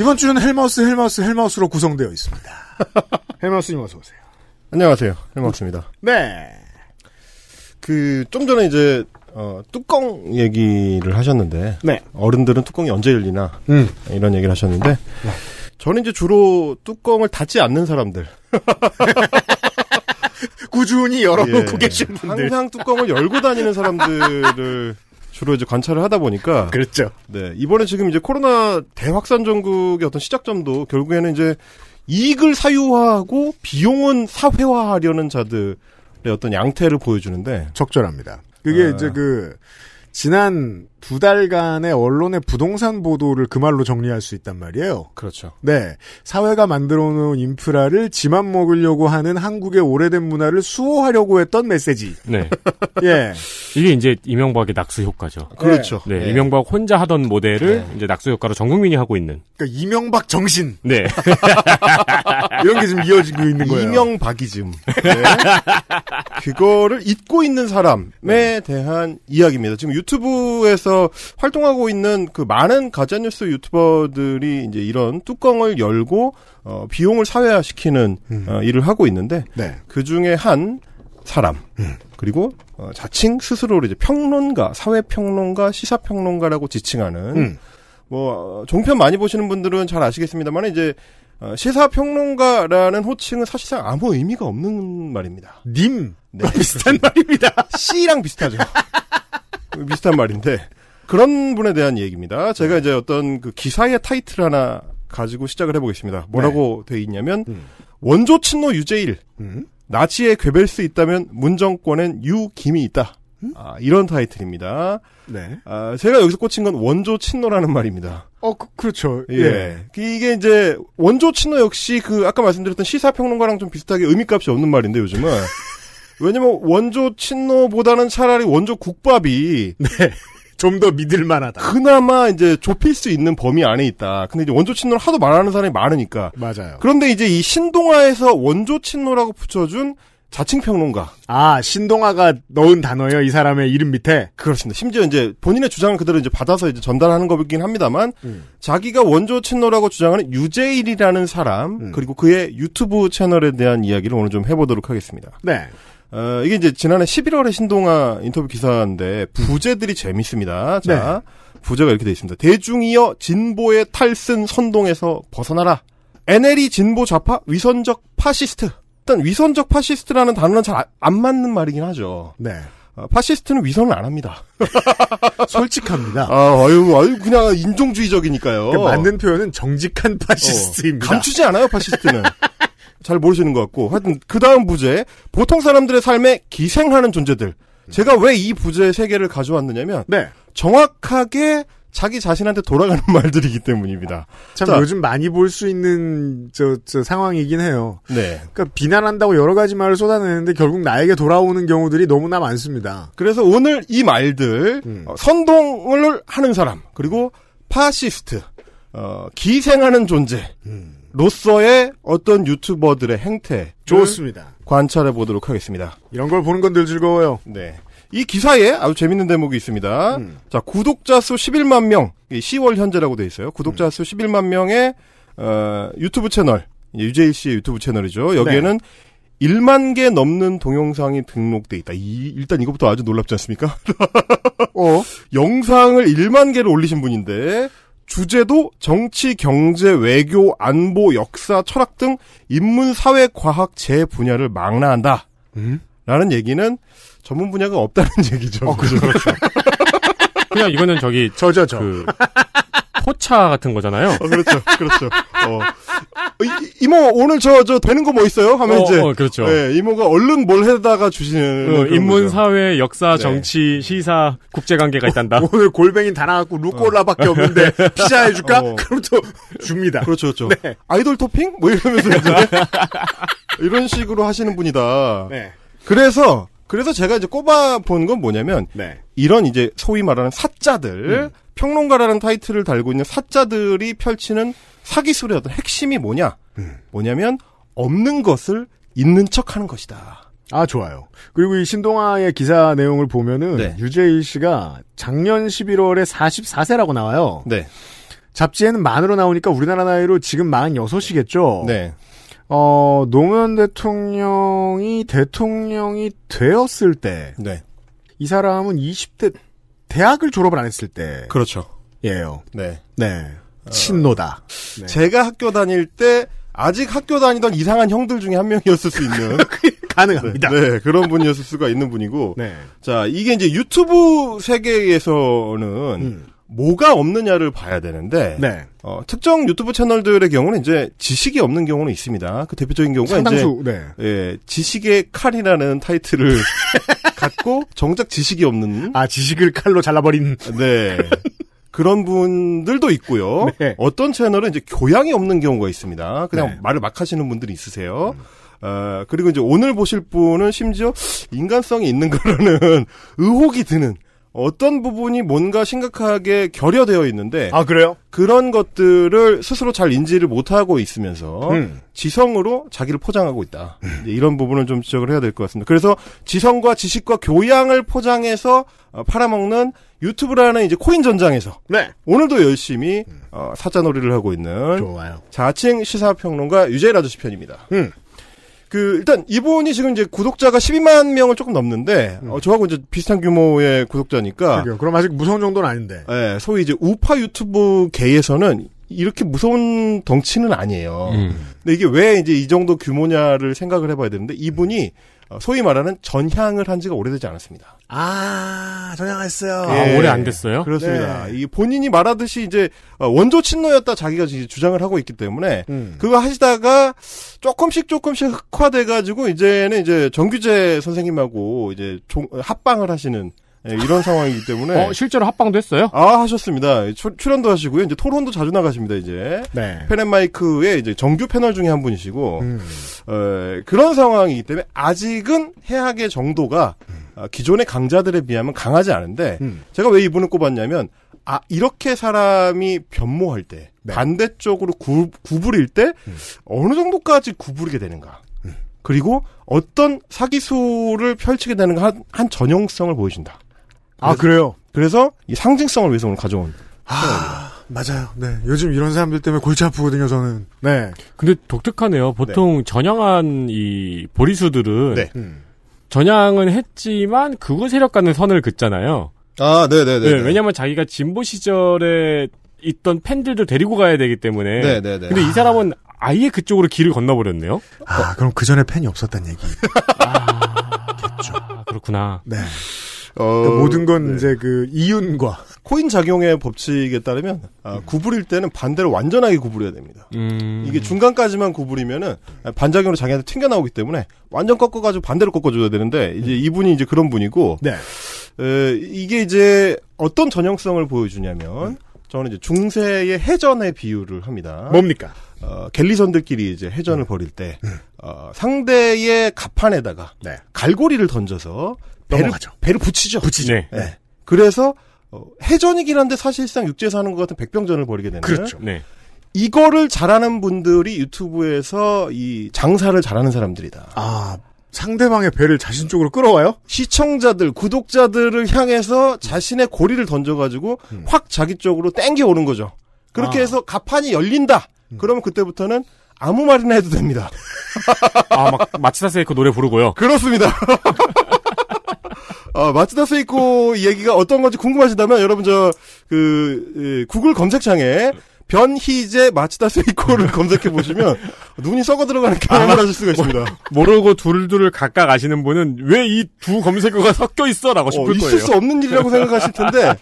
이번 주는 헬마우스, 헬마우스, 헬마우스로 구성되어 있습니다. 헬마우스님 어서 오세요. 안녕하세요. 헬마우스입니다. 네. 그, 좀 전에 이제, 어, 뚜껑 얘기를 하셨는데. 네. 어른들은 뚜껑이 언제 열리나. 음. 이런 얘기를 하셨는데. 네. 저는 이제 주로 뚜껑을 닫지 않는 사람들. 꾸준히 열어놓고 예. 계신 분들. 항상 뚜껑을 열고 다니는 사람들을 주로 이제 관찰을 하다 보니까 그렇죠. 네 이번에 지금 이제 코로나 대확산 전국의 어떤 시작점도 결국에는 이제 이익을 사유화하고 비용은 사회화하려는 자들의 어떤 양태를 보여주는데 적절합니다. 그게 아. 이제 그 지난 두 달간의 언론의 부동산 보도를 그 말로 정리할 수 있단 말이에요. 그렇죠. 네. 사회가 만들어 놓은 인프라를 지만 먹으려고 하는 한국의 오래된 문화를 수호하려고 했던 메시지. 네. 예. 이게 이제 이명박의 낙수 효과죠. 네. 그렇죠. 네. 네. 이명박 혼자 하던 모델을 네. 이제 낙수 효과로 전 국민이 하고 있는. 그러니까 이명박 정신. 네. 이런 게 지금 이어지고 있는 거예요. 이명박이즘. 네. 그거를 잊고 있는 사람에 대한 이야기입니다. 지금 유튜브에서 한국에서 활동하고 있는 그 많은 가짜뉴스 유튜버들이 이제 이런 뚜껑을 열고 어, 비용을 사회화시키는 음. 어, 일을 하고 있는데 네. 그 중에 한 사람 음. 그리고 어, 자칭 스스로를 이제 평론가, 사회 평론가, 시사 평론가라고 지칭하는 음. 뭐 어, 종편 많이 보시는 분들은 잘 아시겠습니다만 이제 어, 시사평론가라는 호칭은 사실상 아무 의미가 없는 말입니다. 님. 네. 비슷한 말입니다. 씨랑 비슷하죠. 비슷한 말인데. 그런 분에 대한 얘기입니다. 제가 네. 이제 어떤 그 기사의 타이틀 하나 가지고 시작을 해보겠습니다. 뭐라고 네. 돼 있냐면 음. 원조 친노 유재일 음? 나치에 괴벨 수 있다면 문정권엔 유김이 있다. 음? 아, 이런 타이틀입니다. 네. 아, 제가 여기서 꽂힌 건 원조 친노라는 말입니다. 어, 그, 렇죠 예. 예. 이게 이제 원조 친노 역시 그 아까 말씀드렸던 시사평론가랑 좀 비슷하게 의미값이 없는 말인데 요즘은. 왜냐면 원조 친노보다는 차라리 원조 국밥이 네. 좀더 믿을만하다. 그나마 이제 좁힐 수 있는 범위 안에 있다. 근데 이제 원조 친노를 하도 말하는 사람이 많으니까. 맞아요. 그런데 이제 이 신동아에서 원조 친노라고 붙여준 자칭 평론가. 아 신동아가 넣은 단어예요 이 사람의 이름 밑에. 그렇습니다. 심지어 이제 본인의 주장을 그대로 이제 받아서 이제 전달하는 거긴 합니다만 음. 자기가 원조 친노라고 주장하는 유재일이라는 사람 음. 그리고 그의 유튜브 채널에 대한 이야기를 오늘 좀 해보도록 하겠습니다. 네. 어, 이게 이제 지난해 11월에 신동아 인터뷰 기사인데 부제들이 재밌습니다. 자, 네. 부제가 이렇게 돼 있습니다. 대중이여 진보의 탈선 선동에서 벗어나라. NL이 e 진보 좌파 위선적 파시스트. 일단 위선적 파시스트라는 단어는 잘안 아, 맞는 말이긴 하죠. 네. 어, 파시스트는 위선을 안 합니다. 솔직합니다. 아, 아유, 아유, 그냥 인종주의적이니까요. 그러니까 맞는 표현은 정직한 파시스트입니다. 어, 감추지 않아요, 파시스트는. 잘 모르시는 것 같고 하여튼 그 다음 부제 보통 사람들의 삶에 기생하는 존재들 제가 왜 이 부제의 세계를 가져왔느냐면 네. 정확하게 자기 자신한테 돌아가는 말들이기 때문입니다. 참 자, 요즘 많이 볼 수 있는 저, 저 상황이긴 해요. 네. 그러니까 비난한다고 여러 가지 말을 쏟아내는데 결국 나에게 돌아오는 경우들이 너무나 많습니다. 그래서 오늘 이 말들 음. 어, 선동을 하는 사람 그리고 파시스트 어, 기생하는 존재 음. 로서의 어떤 유튜버들의 행태 좋습니다. 관찰해 보도록 하겠습니다. 이런 걸 보는 건 늘 즐거워요. 네. 이 기사에 아주 재밌는 대목이 있습니다. 음. 자, 구독자 수 11만 명, 10월 현재라고 돼 있어요. 구독자 음. 수 11만 명의 어, 유튜브 채널, 유재일 씨의 유튜브 채널이죠. 여기에는 네. 1만 개 넘는 동영상이 등록돼 있다. 이, 일단 이것부터 아주 놀랍지 않습니까? 어? 영상을 1만 개를 올리신 분인데 주제도 정치, 경제, 외교, 안보, 역사, 철학 등 인문, 사회, 과학 제 분야를 망라한다. 음? 라는 얘기는 전문 분야가 없다는 얘기죠. 어, 그죠. 그렇죠. 그냥 이거는 저기 저저저 그 포차 같은 거잖아요. 어, 그렇죠, 그렇죠. 어. 어 이, 모 오늘 저 저 되는 거 뭐 있어요? 하면 어, 이제 어, 그렇죠. 예, 이모가 얼른 뭘 해다가 주시는 어, 인문 거죠. 사회 역사 네. 정치 시사 국제 관계가 있단다. 오늘 골뱅이 다 나왔고 루꼴라밖에 어. 없는데 피자 해줄까? 어. 그럼 또 줍니다. 그렇죠, 그렇죠. 네. 아이돌 토핑 뭐 이러면서 이제 이런 식으로 하시는 분이다. 네. 그래서 그래서 제가 이제 꼽아 본 건 뭐냐면 네. 이런 이제 소위 말하는 사자들 음. 평론가라는 타이틀을 달고 있는 사자들이 펼치는 사기술의 어떤 핵심이 뭐냐? 음. 뭐냐면 없는 것을 있는 척하는 것이다. 아 좋아요. 그리고 이 신동아의 기사 내용을 보면은 네. 유재일 씨가 작년 11월에 44세라고 나와요. 네. 잡지에는 만으로 나오니까 우리나라 나이로 지금 46이겠죠. 네. 어 노무현 대통령이 대통령이 되었을 때. 네. 이 사람은 20대 대학을 졸업을 안 했을 때. 그렇죠. 예요. 네. 네. 어, 친노다. 어, 네. 제가 학교 다닐 때 아직 학교 다니던 이상한 형들 중에 한 명이었을 수 있는 가능합니다. 네, 네, 그런 분이었을 수가 있는 분이고. 네. 자, 이게 이제 유튜브 세계에서는 음. 뭐가 없느냐를 봐야 되는데 네. 어, 특정 유튜브 채널들의 경우는 이제 지식이 없는 경우는 있습니다. 그 대표적인 경우가 상당수, 이제 네. 예, 지식의 칼이라는 타이틀을 갖고 정작 지식이 없는 아 지식을 칼로 잘라버린 네 그런 분들도 있고요. 네. 어떤 채널은 이제 교양이 없는 경우가 있습니다. 그냥 네. 말을 막 하시는 분들이 있으세요. 음. 어, 그리고 이제 오늘 보실 분은 심지어 인간성이 있는 거라는 의혹이 드는 어떤 부분이 뭔가 심각하게 결여되어 있는데 아 그래요? 그런 것들을 스스로 잘 인지를 못하고 있으면서 음. 지성으로 자기를 포장하고 있다. 음. 이런 부분을 좀 지적을 해야 될 것 같습니다. 그래서 지성과 지식과 교양을 포장해서 어, 팔아먹는 유튜브라는 이제 코인 전장에서 네. 오늘도 열심히 음. 어, 사자놀이를 하고 있는 좋아요. 자칭 시사평론가 유재일 아저씨 편입니다. 음. 그 일단 이분이 지금 이제 구독자가 12만 명을 조금 넘는데 음. 어, 저하고 이제 비슷한 규모의 구독자니까. 그러게요. 그럼 아직 무서운 정도는 아닌데. 예, 소위 이제 우파 유튜브 계에서는 이렇게 무서운 덩치는 아니에요. 음. 근데 이게 왜 이제 이 정도 규모냐를 생각을 해봐야 되는데 이분이 어, 소위 말하는 전향을 한 지가 오래되지 않았습니다. 아, 전향했어요. 아, 예. 아, 오래 안 됐어요? 그렇습니다. 네. 이 본인이 말하듯이 이제 어, 원조 친노였다 자기가 이제 주장을 하고 있기 때문에 음. 그거 하시다가 조금씩 조금씩 흑화돼 가지고 이제는 이제 정규재 선생님하고 이제 종, 합방을 하시는 예, 이런 상황이기 때문에 어, 실제로 합방도 했어요? 아 하셨습니다. 출, 연도 하시고요. 이제 토론도 자주 나가십니다. 이제 네. 펜앤마이크의 이제 정규 패널 중에 한 분이시고 음. 에, 어, 그런 상황이기 때문에 아직은 해악의 정도가 음. 아, 기존의 강자들에 비하면 강하지 않은데 음. 제가 왜 이분을 꼽았냐면 아 이렇게 사람이 변모할 때 네. 반대쪽으로 구, 구부릴 때 음. 어느 정도까지 구부리게 되는가 음. 그리고 어떤 사기수를 펼치게 되는가 한, 한 전형성을 보여준다. 아 그래요. 그래서 이 상징성을 위해서 오늘 가져온. 아, 맞아요. 네. 요즘 이런 사람들 때문에 골치 아프거든요, 저는. 네. 근데 독특하네요. 보통 네. 전형한 이 보리수들은 네. 음. 전향은 했지만 극우 세력 간의 선을 긋잖아요. 아, 네네네. 네, 왜냐면 자기가 진보 시절에 있던 팬들도 데리고 가야 되기 때문에. 네네네. 근데 이 사람은 아예 그쪽으로 길을 건너버렸네요. 아, 그럼 그 전에 팬이 없었단 얘기겠죠. 아, 아 그렇구나. 네. 어, 그러니까 모든 건 네. 이제 그 이윤과 코인 작용의 법칙에 따르면 아, 음. 구부릴 때는 반대로 완전하게 구부려야 됩니다. 음. 이게 중간까지만 구부리면은 반작용으로 자기한테 튕겨 나오기 때문에 완전 꺾어가지고 반대로 꺾어줘야 되는데 이제 음. 이분이 이제 그런 분이고 네. 에, 이게 이제 어떤 전형성을 보여주냐면. 저는 이제 중세의 해전의 비유를 합니다. 뭡니까? 어, 갤리선들끼리 이제 해전을 네. 벌일 때, 네. 어, 상대의 갑판에다가 네. 갈고리를 던져서 배를, 배를 붙이죠. 붙이죠. 네. 네. 그래서 어, 해전이긴 한데 사실상 육지에서 하는 것 같은 백병전을 벌이게 되는 그렇죠. 네. 이거를 잘하는 분들이 유튜브에서 이 장사를 잘하는 사람들이다. 아 상대방의 배를 자신 쪽으로 끌어와요? 시청자들, 구독자들을 향해서 자신의 고리를 던져가지고 음. 확 자기 쪽으로 땡겨 오는 거죠. 그렇게 아. 해서 가판이 열린다. 음. 그러면 그때부터는 아무 말이나 해도 됩니다. 아, 막마치사세이코 그 노래 부르고요. 그렇습니다. 어, 마츠다 세이코 얘기가 어떤 건지 궁금하시다면 여러분 저그 예, 구글 검색창에 변희재 마치다 세이코를 검색해 보시면 눈이 썩어 들어가는 경험을 하실 수가 있습니다. 모르고 둘둘을 각각 아시는 분은 왜 이 두 검색어가 섞여 있어라고 싶을 어, 있을 거예요. 있을 수 없는 일이라고 생각하실 텐데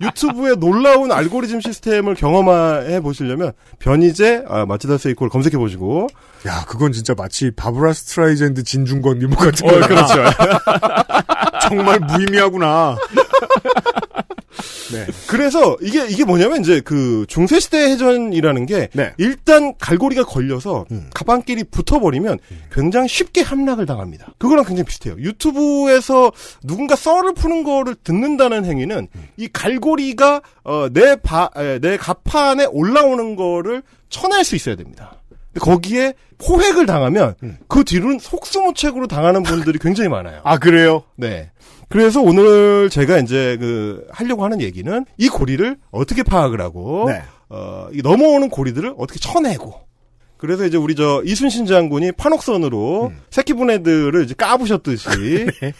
유튜브의 놀라운 알고리즘 시스템을 경험해 보시려면 변희재 아, 마치다 세이코를 검색해 보시고 야 그건 진짜 마치 바브라 스트라이젠드 진중권 이모 같은 어, 거 어, 그렇죠. 정말 무의미하구나. 네. 그래서 이게 이게 뭐냐면 이제 그 중세 시대 해전이라는 게 네. 일단 갈고리가 걸려서 음. 가방끼리 붙어버리면 음. 굉장히 쉽게 함락을 당합니다. 그거랑 굉장히 비슷해요. 유튜브에서 누군가 썰을 푸는 거를 듣는다는 행위는 음. 이 갈고리가 어, 내 바, 내 가판에 올라오는 거를 쳐낼 수 있어야 됩니다. 거기에 포획을 당하면 음. 그 뒤로는 속수무책으로 당하는 분들이 굉장히 많아요. 아 그래요? 네. 그래서 오늘 제가 이제 그 하려고 하는 얘기는 이 고리를 어떻게 파악을 하고 네. 어, 넘어오는 고리들을 어떻게 쳐내고 그래서 이제 우리 저 이순신 장군이 판옥선으로 음. 새끼분 애들을 이제 까부셨듯이 네.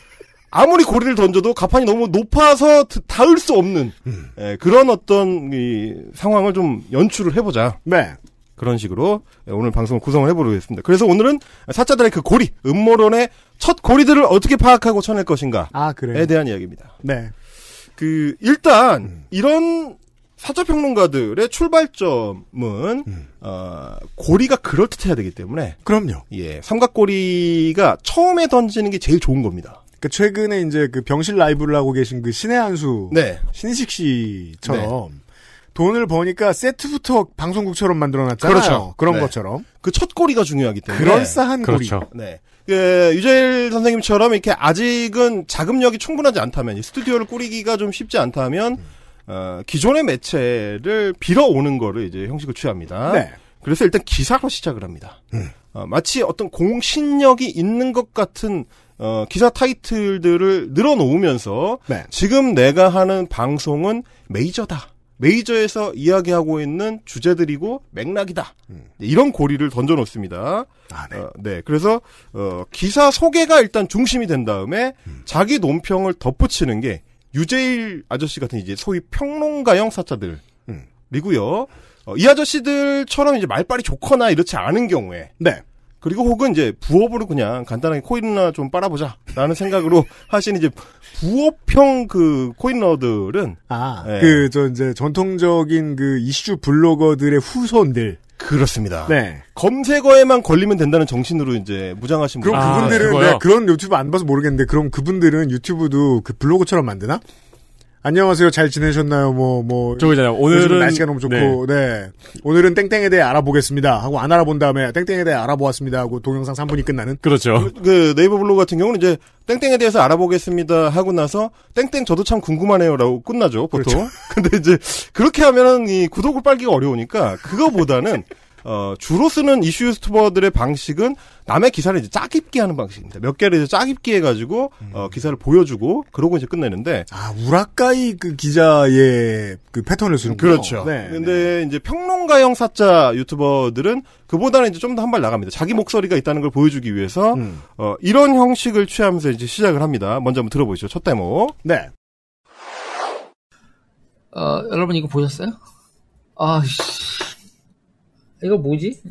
아무리 고리를 던져도 가판이 너무 높아서 닿을 수 없는 음. 예, 그런 어떤 이 상황을 좀 연출을 해보자. 네. 그런 식으로 예, 오늘 방송을 구성을 해보겠습니다. 그래서 오늘은 사자들의 그 고리, 음모론의 첫 고리들을 어떻게 파악하고 쳐낼 것인가에 아, 대한 이야기입니다. 네. 그 일단 이런 사자 평론가들의 출발점은 음. 어, 고리가 그럴듯해야 되기 때문에 그럼요. 예, 삼각고리가 처음에 던지는 게 제일 좋은 겁니다. 그 최근에 이제 그 병실 라이브를 하고 계신 그 신의 한수 네. 신희식 씨처럼 네. 돈을 버니까 세트부터 방송국처럼 만들어놨잖아요. 그렇죠. 그런 네. 것처럼. 그첫 고리가 중요하기 때문에. 그럴싸한 네. 고리. 그렇죠. 네. 예, 유재일 선생님처럼 이렇게 아직은 자금력이 충분하지 않다면 스튜디오를 꾸리기가 좀 쉽지 않다면 어, 기존의 매체를 빌어오는 거를 이제 형식을 취합니다. 네. 그래서 일단 기사로 시작을 합니다. 음. 어, 마치 어떤 공신력이 있는 것 같은 어, 기사 타이틀들을 늘어놓으면서 네. 지금 내가 하는 방송은 메이저다. 메이저에서 이야기하고 있는 주제들이고 맥락이다. 음. 네, 이런 고리를 던져놓습니다. 아, 네. 어, 네. 그래서 어, 기사 소개가 일단 중심이 된 다음에 음. 자기 논평을 덧붙이는 게 유재일 아저씨 같은 이제 소위 평론가형 사자들이고요. 음. 어, 이 아저씨들처럼 이제 말빨이 좋거나 이렇지 않은 경우에 네. 그리고 혹은 이제 부업으로 그냥 간단하게 코인이나 좀 빨아보자라는 생각으로 하신 이제 부업형 그 코인러들은 아, 예. 그저 이제 전통적인 그 이슈 블로거들의 후손들 그렇습니다. 네. 검색어에만 걸리면 된다는 정신으로 이제 무장하신 분. 그럼 그분들은 아, 그거요? 내 그런 유튜브 안 봐서 모르겠는데 그럼 그분들은 유튜브도 그 블로그처럼 만드나? 안녕하세요. 잘 지내셨나요? 뭐, 뭐. 저기잖아요. 오늘은. 날씨가 너무 좋고, 네. 네. 오늘은 땡땡에 대해 알아보겠습니다. 하고 안 알아본 다음에 땡땡에 대해 알아보았습니다. 하고 동영상 3분이 끝나는. 그렇죠. 그, 그 네이버 블로그 같은 경우는 이제 땡땡에 대해서 알아보겠습니다. 하고 나서 땡땡 저도 참 궁금하네요. 라고 끝나죠. 보통. 그렇죠. 근데 이제 그렇게 하면은 이 구독을 빨기가 어려우니까 그거보다는 어, 주로 쓰는 이슈 유튜버들의 방식은 남의 기사를 이제 짜깁기 하는 방식입니다. 몇 개를 이제 짜깁기 해가지고 어, 음. 기사를 보여주고 그러고 이제 끝내는데 아우라까이그 기자의 그 패턴을 쓰는 그렇죠. 네, 근데 네, 네. 이제 평론가형 사자 유튜버들은 그보다는 이제 좀 더 한 발 나갑니다. 자기 목소리가 있다는 걸 보여주기 위해서 음. 어, 이런 형식을 취하면서 이제 시작을 합니다. 먼저 한번 들어보시죠. 첫 데모. 네. 어, 여러분 이거 보셨어요? 아 씨. 이거 뭐지?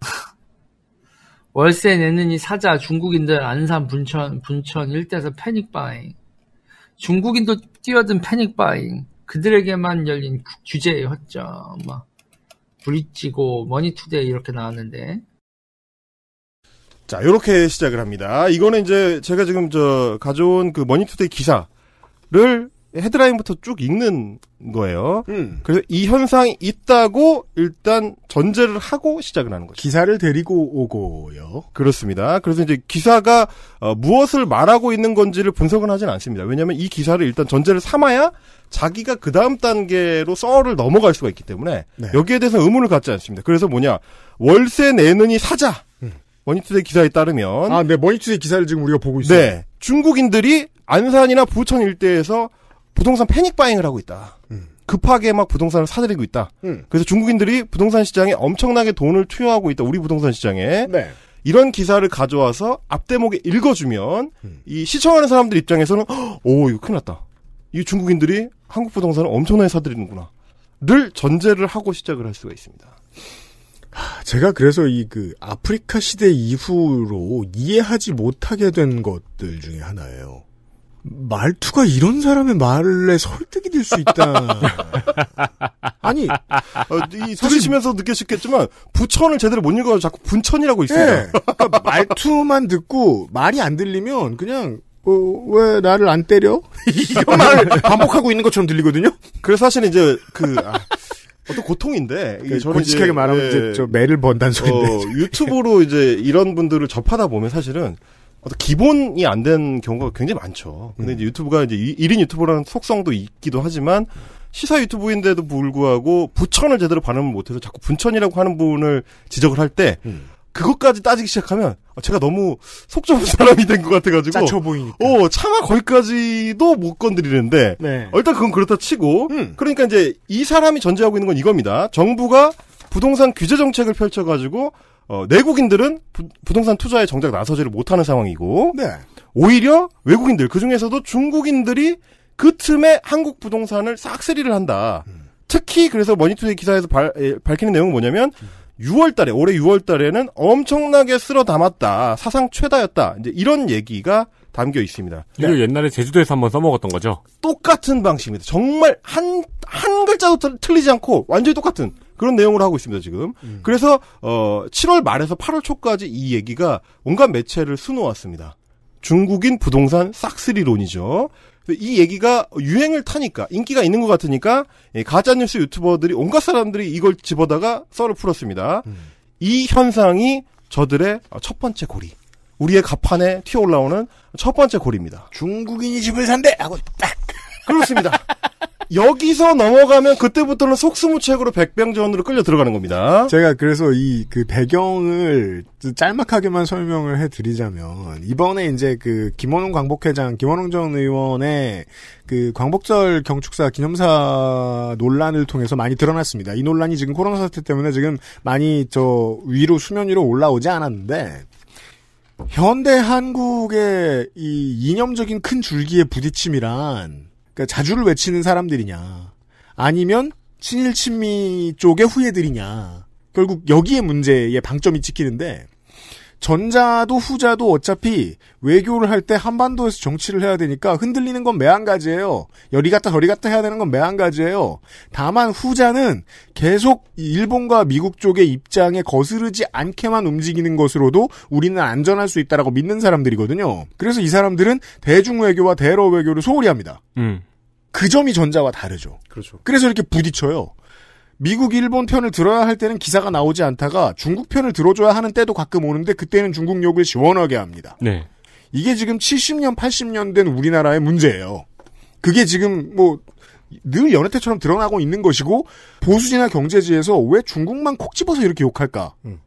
월세 내느니 사자 중국인들 안산 분천 분천 일대에서 패닉 바잉 중국인도 뛰어든 패닉 바잉 그들에게만 열린 규제의 허점 막 브릿지고 머니투데이 이렇게 나왔는데 자 이렇게 시작을 합니다 이거는 이제 제가 지금 저 가져온 그 머니투데이 기사를 헤드라인부터 쭉 읽는 거예요. 음. 그래서 이 현상이 있다고 일단 전제를 하고 시작을 하는 거죠. 기사를 데리고 오고요. 그렇습니다. 그래서 이제 기사가 어, 무엇을 말하고 있는 건지를 분석은 하진 않습니다. 왜냐하면 이 기사를 일단 전제를 삼아야 자기가 그 다음 단계로 썰을 넘어갈 수가 있기 때문에 네. 여기에 대해서 의문을 갖지 않습니다. 그래서 뭐냐 월세 내느니 사자. 음. 머니투데이 기사에 따르면 아네 머니투데이 기사를 지금 우리가 보고 있어요. 네 중국인들이 안산이나 부천 일대에서 부동산 패닉 바잉을 하고 있다. 음. 급하게 막 부동산을 사들이고 있다. 음. 그래서 중국인들이 부동산 시장에 엄청나게 돈을 투여하고 있다. 우리 부동산 시장에. 네. 이런 기사를 가져와서 앞대목에 읽어주면 음. 이 시청하는 사람들 입장에서는 오 이거 큰일 났다. 이 중국인들이 한국 부동산을 엄청나게 사들이는구나. 늘 전제를 하고 시작을 할 수가 있습니다. 제가 그래서 이 그 아프리카 시대 이후로 이해하지 못하게 된 것들 중에 하나예요. 말투가 이런 사람의 말에 설득이 될 수 있다. 아니, 어, 이 들으시면서 느끼셨겠지만 부천을 제대로 못 읽어서 자꾸 분천이라고 있어요. 네. 그러니까 말투만 듣고 말이 안 들리면 그냥 어, 왜 나를 안 때려? 이런 말을 반복하고 있는 것처럼 들리거든요. 그래서 사실 은 이제 그 아, 어떤 고통인데 그러 솔직하게 말하면 예, 이제 네. 저 매를 번다는 소리인데 어, 유튜브로 이제 이런 분들을 접하다 보면 사실은 어떤 기본이 안 된 경우가 굉장히 많죠. 근데 음. 이제 유튜브가 이제 1인 유튜브라는 속성도 있기도 하지만 시사 유튜브인데도 불구하고 부천을 제대로 반응을 못해서 자꾸 분천이라고 하는 부 분을 지적을 할때 음. 그것까지 따지기 시작하면 아, 제가 너무 속 좁은 사람이 된 것 같아가지고 짜쳐 보이니까. 어 차마 거기까지도 못 건드리는데 네. 어, 일단 그건 그렇다 치고 음. 그러니까 이제 이 사람이 전제하고 있는 건 이겁니다. 정부가 부동산 규제 정책을 펼쳐가지고 어, 내국인들은 부, 동산 투자에 정작 나서지를 못하는 상황이고 네. 오히려 외국인들 그중에서도 중국인들이 그 틈에 한국 부동산을 싹쓸이를 한다. 음. 특히 그래서 머니투데이 기사에서 발, 에, 예, 밝히는 내용은 뭐냐면 음. 6월달에 올해 6월달에는 엄청나게 쓸어 담았다 사상 최다였다 이제 이런 얘기가 담겨 있습니다. 이걸 네. 그러니까 옛날에 제주도에서 한번 써먹었던 거죠? 똑같은 방식입니다. 정말 한 한 글자도 틀리지 않고 완전히 똑같은. 그런 내용을 하고 있습니다 지금. 음. 그래서 어 7월 말에서 8월 초까지 이 얘기가 온갖 매체를 수놓았습니다. 중국인 부동산 싹쓸이론이죠. 이 얘기가 유행을 타니까 인기가 있는 것 같으니까 예, 가짜 뉴스 유튜버들이 온갖 사람들이 이걸 집어다가 썰을 풀었습니다. 음. 이 현상이 저들의 첫 번째 고리. 우리의 가판에 튀어올라오는 첫 번째 고리입니다. 중국인이 집을 산대! 하고 딱! 그렇습니다. 여기서 넘어가면 그때부터는 속수무책으로 백병전으로 끌려 들어가는 겁니다. 제가 그래서 이 그 배경을 짤막하게만 설명을 해드리자면 이번에 이제 그 김원웅 광복회장, 김원웅 전 의원의 그 광복절 경축사 기념사 논란을 통해서 많이 드러났습니다. 이 논란이 지금 코로나 사태 때문에 지금 많이 저 위로 수면 위로 올라오지 않았는데 현대 한국의 이 이념적인 큰 줄기의 부딪힘이란 그러니까 자주를 외치는 사람들이냐, 아니면 친일 친미 쪽의 후예들이냐. 결국 여기에 문제의 방점이 찍히는데 전자도 후자도 어차피 외교를 할 때 한반도에서 정치를 해야 되니까 흔들리는 건 매한가지예요. 여리 갔다 저리 갔다 해야 되는 건 매한가지예요. 다만 후자는 계속 일본과 미국 쪽의 입장에 거스르지 않게만 움직이는 것으로도 우리는 안전할 수 있다라고 믿는 사람들이거든요. 그래서 이 사람들은 대중 외교와 대러 외교를 소홀히 합니다. 음. 그 점이 전자와 다르죠. 그렇죠. 그래서 이렇게 부딪혀요. 미국 일본 편을 들어야 할 때는 기사가 나오지 않다가 중국 편을 들어줘야 하는 때도 가끔 오는데 그때는 중국 욕을 시원하게 합니다. 네. 이게 지금 70년 80년 된 우리나라의 문제예요. 그게 지금 뭐 늘 연애 태처럼 드러나고 있는 것이고 보수지나 경제지에서 왜 중국만 콕 집어서 이렇게 욕할까? 음.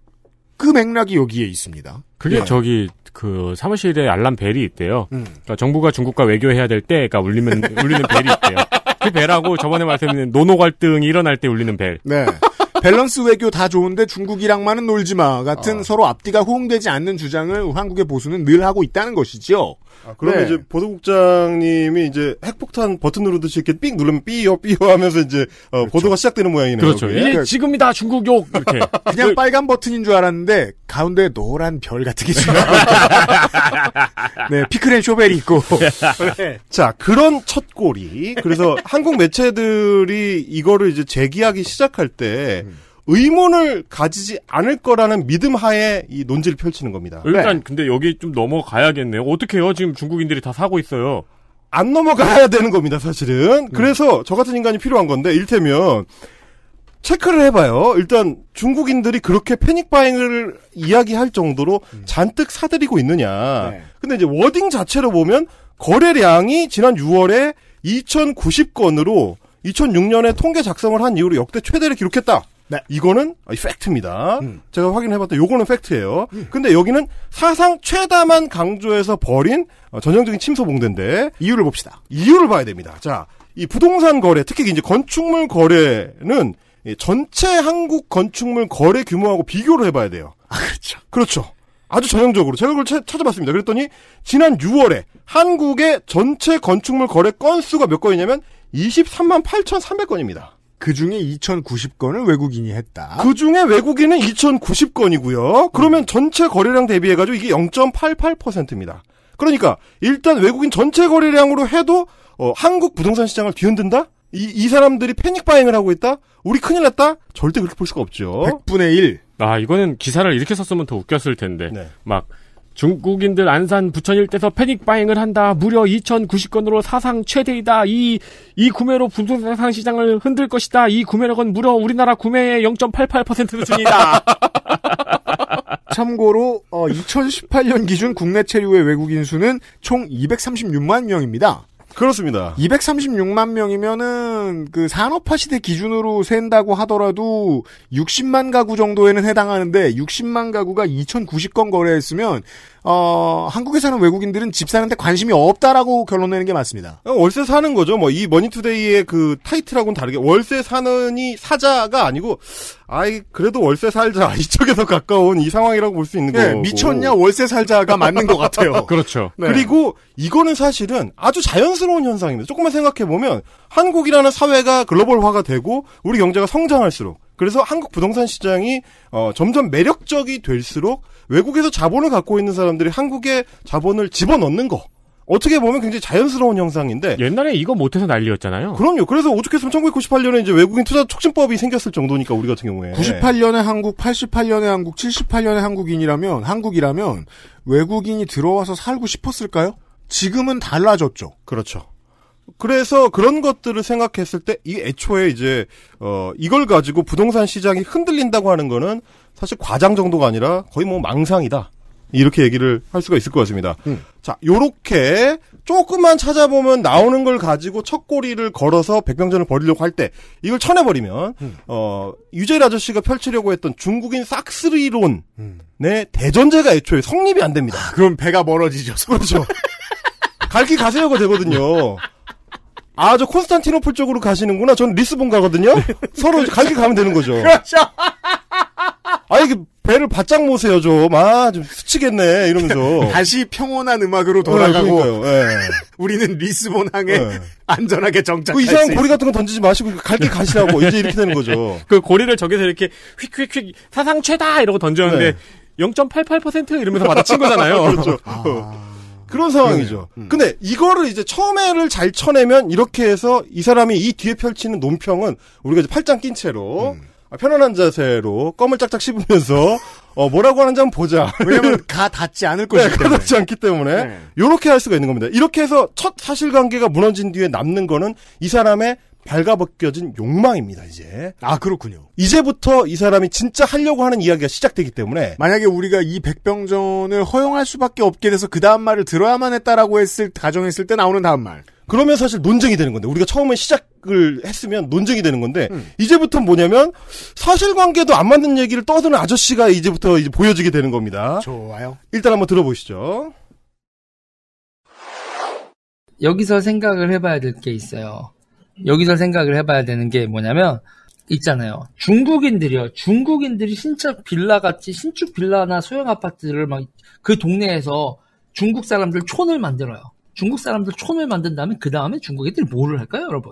그 맥락이 여기에 있습니다. 그게 예. 저기 그 사무실에 알람 벨이 있대요. 음. 그러니까 정부가 중국과 외교해야 될 때가 그러니까 울리면 울리는 벨이 있대요. 그 벨하고 저번에 말씀드린 노노 갈등이 일어날 때 울리는 벨. 네. 밸런스 외교 다 좋은데 중국이랑만은 놀지 마 같은 아. 서로 앞뒤가 호응되지 않는 주장을 한국의 보수는 늘 하고 있다는 것이지요. 아, 그러면 네. 이제 보도국장님이 이제 핵폭탄 버튼 누르듯이 이렇게 삑 누르면 삐요 삐요 하면서 이제 어, 그렇죠. 보도가 시작되는 모양이네요. 그렇죠. 그게. 이제 네. 지금이다 중국 욕 이렇게. 그냥 빨간 버튼인 줄 알았는데 가운데 노란 별 같은 게 있어요. 네, 피크랜 쇼벨이 있고. 네. 자, 그런 첫 골이 그래서 한국 매체들이 이거를 이제 제기하기 시작할 때 음. 의문을 가지지 않을 거라는 믿음 하에 이 논지를 펼치는 겁니다. 일단 네. 근데 여기 좀 넘어가야겠네요. 어떻게 해요? 지금 중국인들이 다 사고 있어요. 안 넘어가야 되는 겁니다, 사실은. 음. 그래서 저 같은 인간이 필요한 건데, 일테면, 체크를 해봐요. 일단 중국인들이 그렇게 패닉바잉을 이야기할 정도로 음. 잔뜩 사들이고 있느냐. 네. 근데 이제 워딩 자체로 보면 거래량이 지난 6월에 2,090건으로 2006년에 통계 작성을 한 이후로 역대 최대를 기록했다. 네. 이거는 아, 이 팩트입니다. 음. 제가 확인해봤더니 요거는 팩트예요. 음. 근데 여기는 사상 최다만 강조해서 벌인 어, 전형적인 침소봉대인데 이유를 봅시다. 이유를 봐야 됩니다. 자, 이 부동산 거래, 특히 이제 건축물 거래는 전체 한국 건축물 거래 규모하고 비교를 해봐야 돼요. 아, 그렇죠. 그렇죠. 아주 전형적으로 제가 그걸 차, 찾아봤습니다. 그랬더니 지난 6월에 한국의 전체 건축물 거래 건수가 몇 건이냐면 23만 8,300건입니다. 그 중에 2,090건을 외국인이 했다. 그 중에 외국인은 2,090건이고요. 그러면 음. 전체 거래량 대비해가지고 이게 0.88%입니다. 그러니까 일단 외국인 전체 거래량으로 해도 어, 한국 부동산 시장을 뒤흔든다? 이, 이 사람들이 패닉 바잉을 하고 있다? 우리 큰일 났다? 절대 그렇게 볼 수가 없죠. 100분의 1. 아, 이거는 기사를 이렇게 썼으면 더 웃겼을 텐데. 네. 막, 중국인들 안산 부천 일대에서 패닉 바잉을 한다. 무려 2,090건으로 사상 최대이다. 이, 이 구매로 부동산 시장을 흔들 것이다. 이 구매력은 무려 우리나라 구매의 0.88% 수준이다. 참고로 어, 2018년 기준 국내 체류의 외국인 수는 총 236만 명입니다. 그렇습니다. 236만 명이면은 그 산업화 시대 기준으로 센다고 하더라도 60만 가구 정도에는 해당하는데 60만 가구가 2,090건 거래했으면 어, 한국에 사는 외국인들은 집 사는데 관심이 없다라고 결론 내는 게 맞습니다. 어, 월세 사는 거죠. 뭐, 이 머니투데이의 그 타이틀하고는 다르게, 월세 사는이 사자가 아니고, 아이, 그래도 월세 살자. 이쪽에서 가까운 이 상황이라고 볼 수 있는 네, 거고. 미쳤냐? 월세 살자가 맞는 것 같아요. 그렇죠. 네. 그리고 이거는 사실은 아주 자연스러운 현상입니다. 조금만 생각해보면, 한국이라는 사회가 글로벌화가 되고, 우리 경제가 성장할수록, 그래서 한국 부동산 시장이 어, 점점 매력적이 될수록 외국에서 자본을 갖고 있는 사람들이 한국에 자본을 집어넣는 거. 어떻게 보면 굉장히 자연스러운 현상인데 옛날에 이거 못해서 난리였잖아요. 그럼요. 그래서 오죽했으면 1998년에 이제 외국인 투자 촉진법이 생겼을 정도니까 우리 같은 경우에 98년에 한국, 88년에 한국, 78년에 한국인이라면 한국이라면 외국인이 들어와서 살고 싶었을까요? 지금은 달라졌죠. 그렇죠. 그래서 그런 것들을 생각했을 때 이 애초에 이제 어 이걸 가지고 부동산 시장이 흔들린다고 하는 거는 사실 과장 정도가 아니라 거의 뭐 망상이다. 이렇게 얘기를 할 수가 있을 것 같습니다. 음. 자, 요렇게 조금만 찾아보면 나오는 걸 가지고 첫 고리를 걸어서 백병전을 벌이려고 할 때 이걸 쳐내버리면 음. 어 유재일 아저씨가 펼치려고 했던 중국인 싹스리론의 음. 대전제가 애초에 성립이 안 됩니다. 아, 그럼 배가 멀어지죠. 그렇죠. 갈길 가세요가 되거든요. 아, 저 콘스탄티노플 쪽으로 가시는구나. 저는 리스본 가거든요. 네. 서로 그렇죠. 갈게 가면 되는 거죠. 그렇죠. 아, 이게 배를 바짝 모세요, 좀. 아, 좀 스치겠네. 이러면서. 다시 평온한 음악으로 돌아가고. 네, 네. 우리는 리스본 항에 네. 안전하게 정착할 그 이상한 고리 같은 거 던지지 마시고 갈게 가시라고. 이제 이렇게 되는 거죠. 그 고리를 저기서 이렇게 휙휙휙 사상 최다! 이러고 던졌는데 0.88% 이러면서 받아친 거잖아요. 그렇죠. 아... 어. 그런 상황이죠. 네. 음. 근데 이거를 이제 처음에를 잘 쳐내면 이렇게 해서 이 사람이 이 뒤에 펼치는 논평은 우리가 이제 팔짱 낀 채로 음. 아, 편안한 자세로 껌을 짝짝 씹으면서 어 뭐라고 하는지 한번 보자. 왜냐면 가 닿지 않을 네, 것이기 네, 때문에. 가 닿지 않기 때문에 네. 이렇게 할 수가 있는 겁니다. 이렇게 해서 첫 사실관계가 무너진 뒤에 남는 거는 이 사람의 발가벗겨진 욕망입니다, 이제. 아, 그렇군요. 이제부터 이 사람이 진짜 하려고 하는 이야기가 시작되기 때문에. 만약에 우리가 이 백병전을 허용할 수밖에 없게 돼서 그 다음 말을 들어야만 했다라고 했을, 가정했을 때 나오는 다음 말. 그러면 사실 논쟁이 되는 건데, 우리가 처음에 시작을 했으면 논쟁이 되는 건데, 음. 이제부터 뭐냐면, 사실관계도 안 맞는 얘기를 떠드는 아저씨가 이제부터 이제 보여지게 되는 겁니다. 좋아요. 일단 한번 들어보시죠. 여기서 생각을 해봐야 될 게 있어요. 여기서 생각을 해봐야 되는 게 뭐냐면 있잖아요. 중국인들이요. 중국인들이 신축 빌라같이 신축 빌라나 소형 아파트를 막 그 동네에서 중국 사람들 촌을 만들어요. 중국 사람들 촌을 만든 다면그 다음에 그 중국 애들이 뭐를 할까요, 여러분?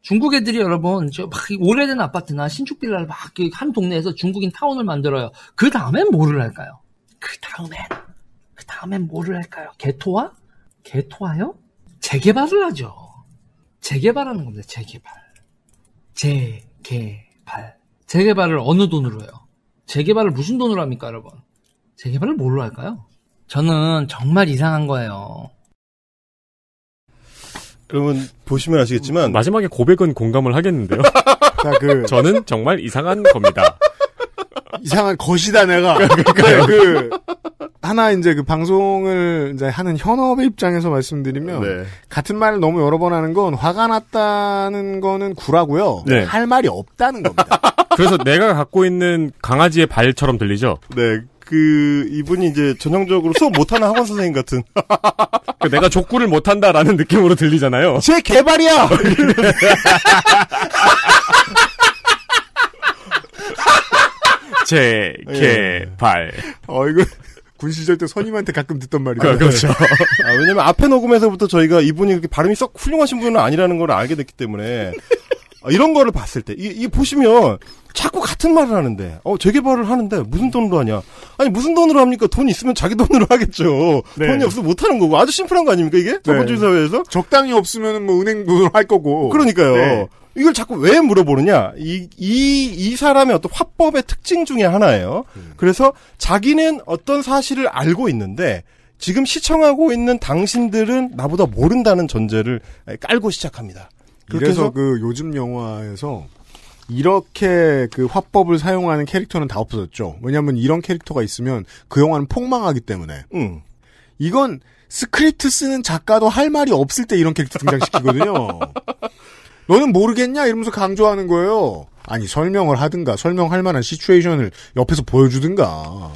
중국 애들이 여러분 저 막 오래된 아파트나 신축 빌라를 막 한 동네에서 중국인 타운을 만들어요. 그 다음엔 뭐를 할까요? 그 다음엔 그 다음엔 뭐를 할까요? 개토화? 개토화요? 재개발을 하죠. 재개발하는 겁니다. 재개발. 재개발. 재개발을 어느 돈으로 해요? 재개발을 무슨 돈으로 합니까, 여러분? 재개발을 뭘로 할까요? 저는 정말 이상한 거예요. 여러분 보시면 아시겠지만 마지막에 고백은 공감을 하겠는데요. 자, 그 저는 정말 이상한 겁니다. 이상한 것이다 내가. 그러니까그 네, 하나 이제 그 방송을 이제 하는 현업의 입장에서 말씀드리면 네. 같은 말을 너무 여러 번 하는 건 화가 났다는 거는 구라고요. 네. 할 말이 없다는 겁니다. 그래서 내가 갖고 있는 강아지의 발처럼 들리죠. 네. 그 이분이 이제 전형적으로 수업 못하는 학원 선생님 같은 그 내가 족구를 못한다라는 느낌으로 들리잖아요. 제 개발이야. 제 예. 개발. 어 이거 군 시절 때 선임한테 가끔 듣던 말이죠. 아, 네. 그렇죠. 아, 왜냐면 앞에 녹음에서부터 저희가 이분이 그렇게 발음이 썩 훌륭하신 분은 아니라는 걸 알게 됐기 때문에 아, 이런 거를 봤을 때, 이, 이 보시면 자꾸 같은 말을 하는데, 어, 재개발을 하는데 무슨 돈으로 하냐? 아니, 무슨 돈으로 합니까? 돈 있으면 자기 돈으로 하겠죠. 네. 돈이 없으면 못 하는 거고. 아주 심플한 거 아닙니까, 이게? 자본주의 네. 사회에서? 적당히 없으면 뭐 은행 돈으로 할 거고. 그러니까요. 네. 이걸 자꾸 왜 물어보느냐? 이, 이, 이 사람의 어떤 화법의 특징 중에 하나예요. 음. 그래서 자기는 어떤 사실을 알고 있는데 지금 시청하고 있는 당신들은 나보다 모른다는 전제를 깔고 시작합니다. 그래서 그 요즘 영화에서 이렇게 그 화법을 사용하는 캐릭터는 다 없어졌죠. 왜냐하면 이런 캐릭터가 있으면 그 영화는 폭망하기 때문에. 음. 이건 스크립트 쓰는 작가도 할 말이 없을 때 이런 캐릭터 등장시키거든요. 너는 모르겠냐? 이러면서 강조하는 거예요. 아니, 설명을 하든가, 설명할 만한 시츄에이션을 옆에서 보여주든가.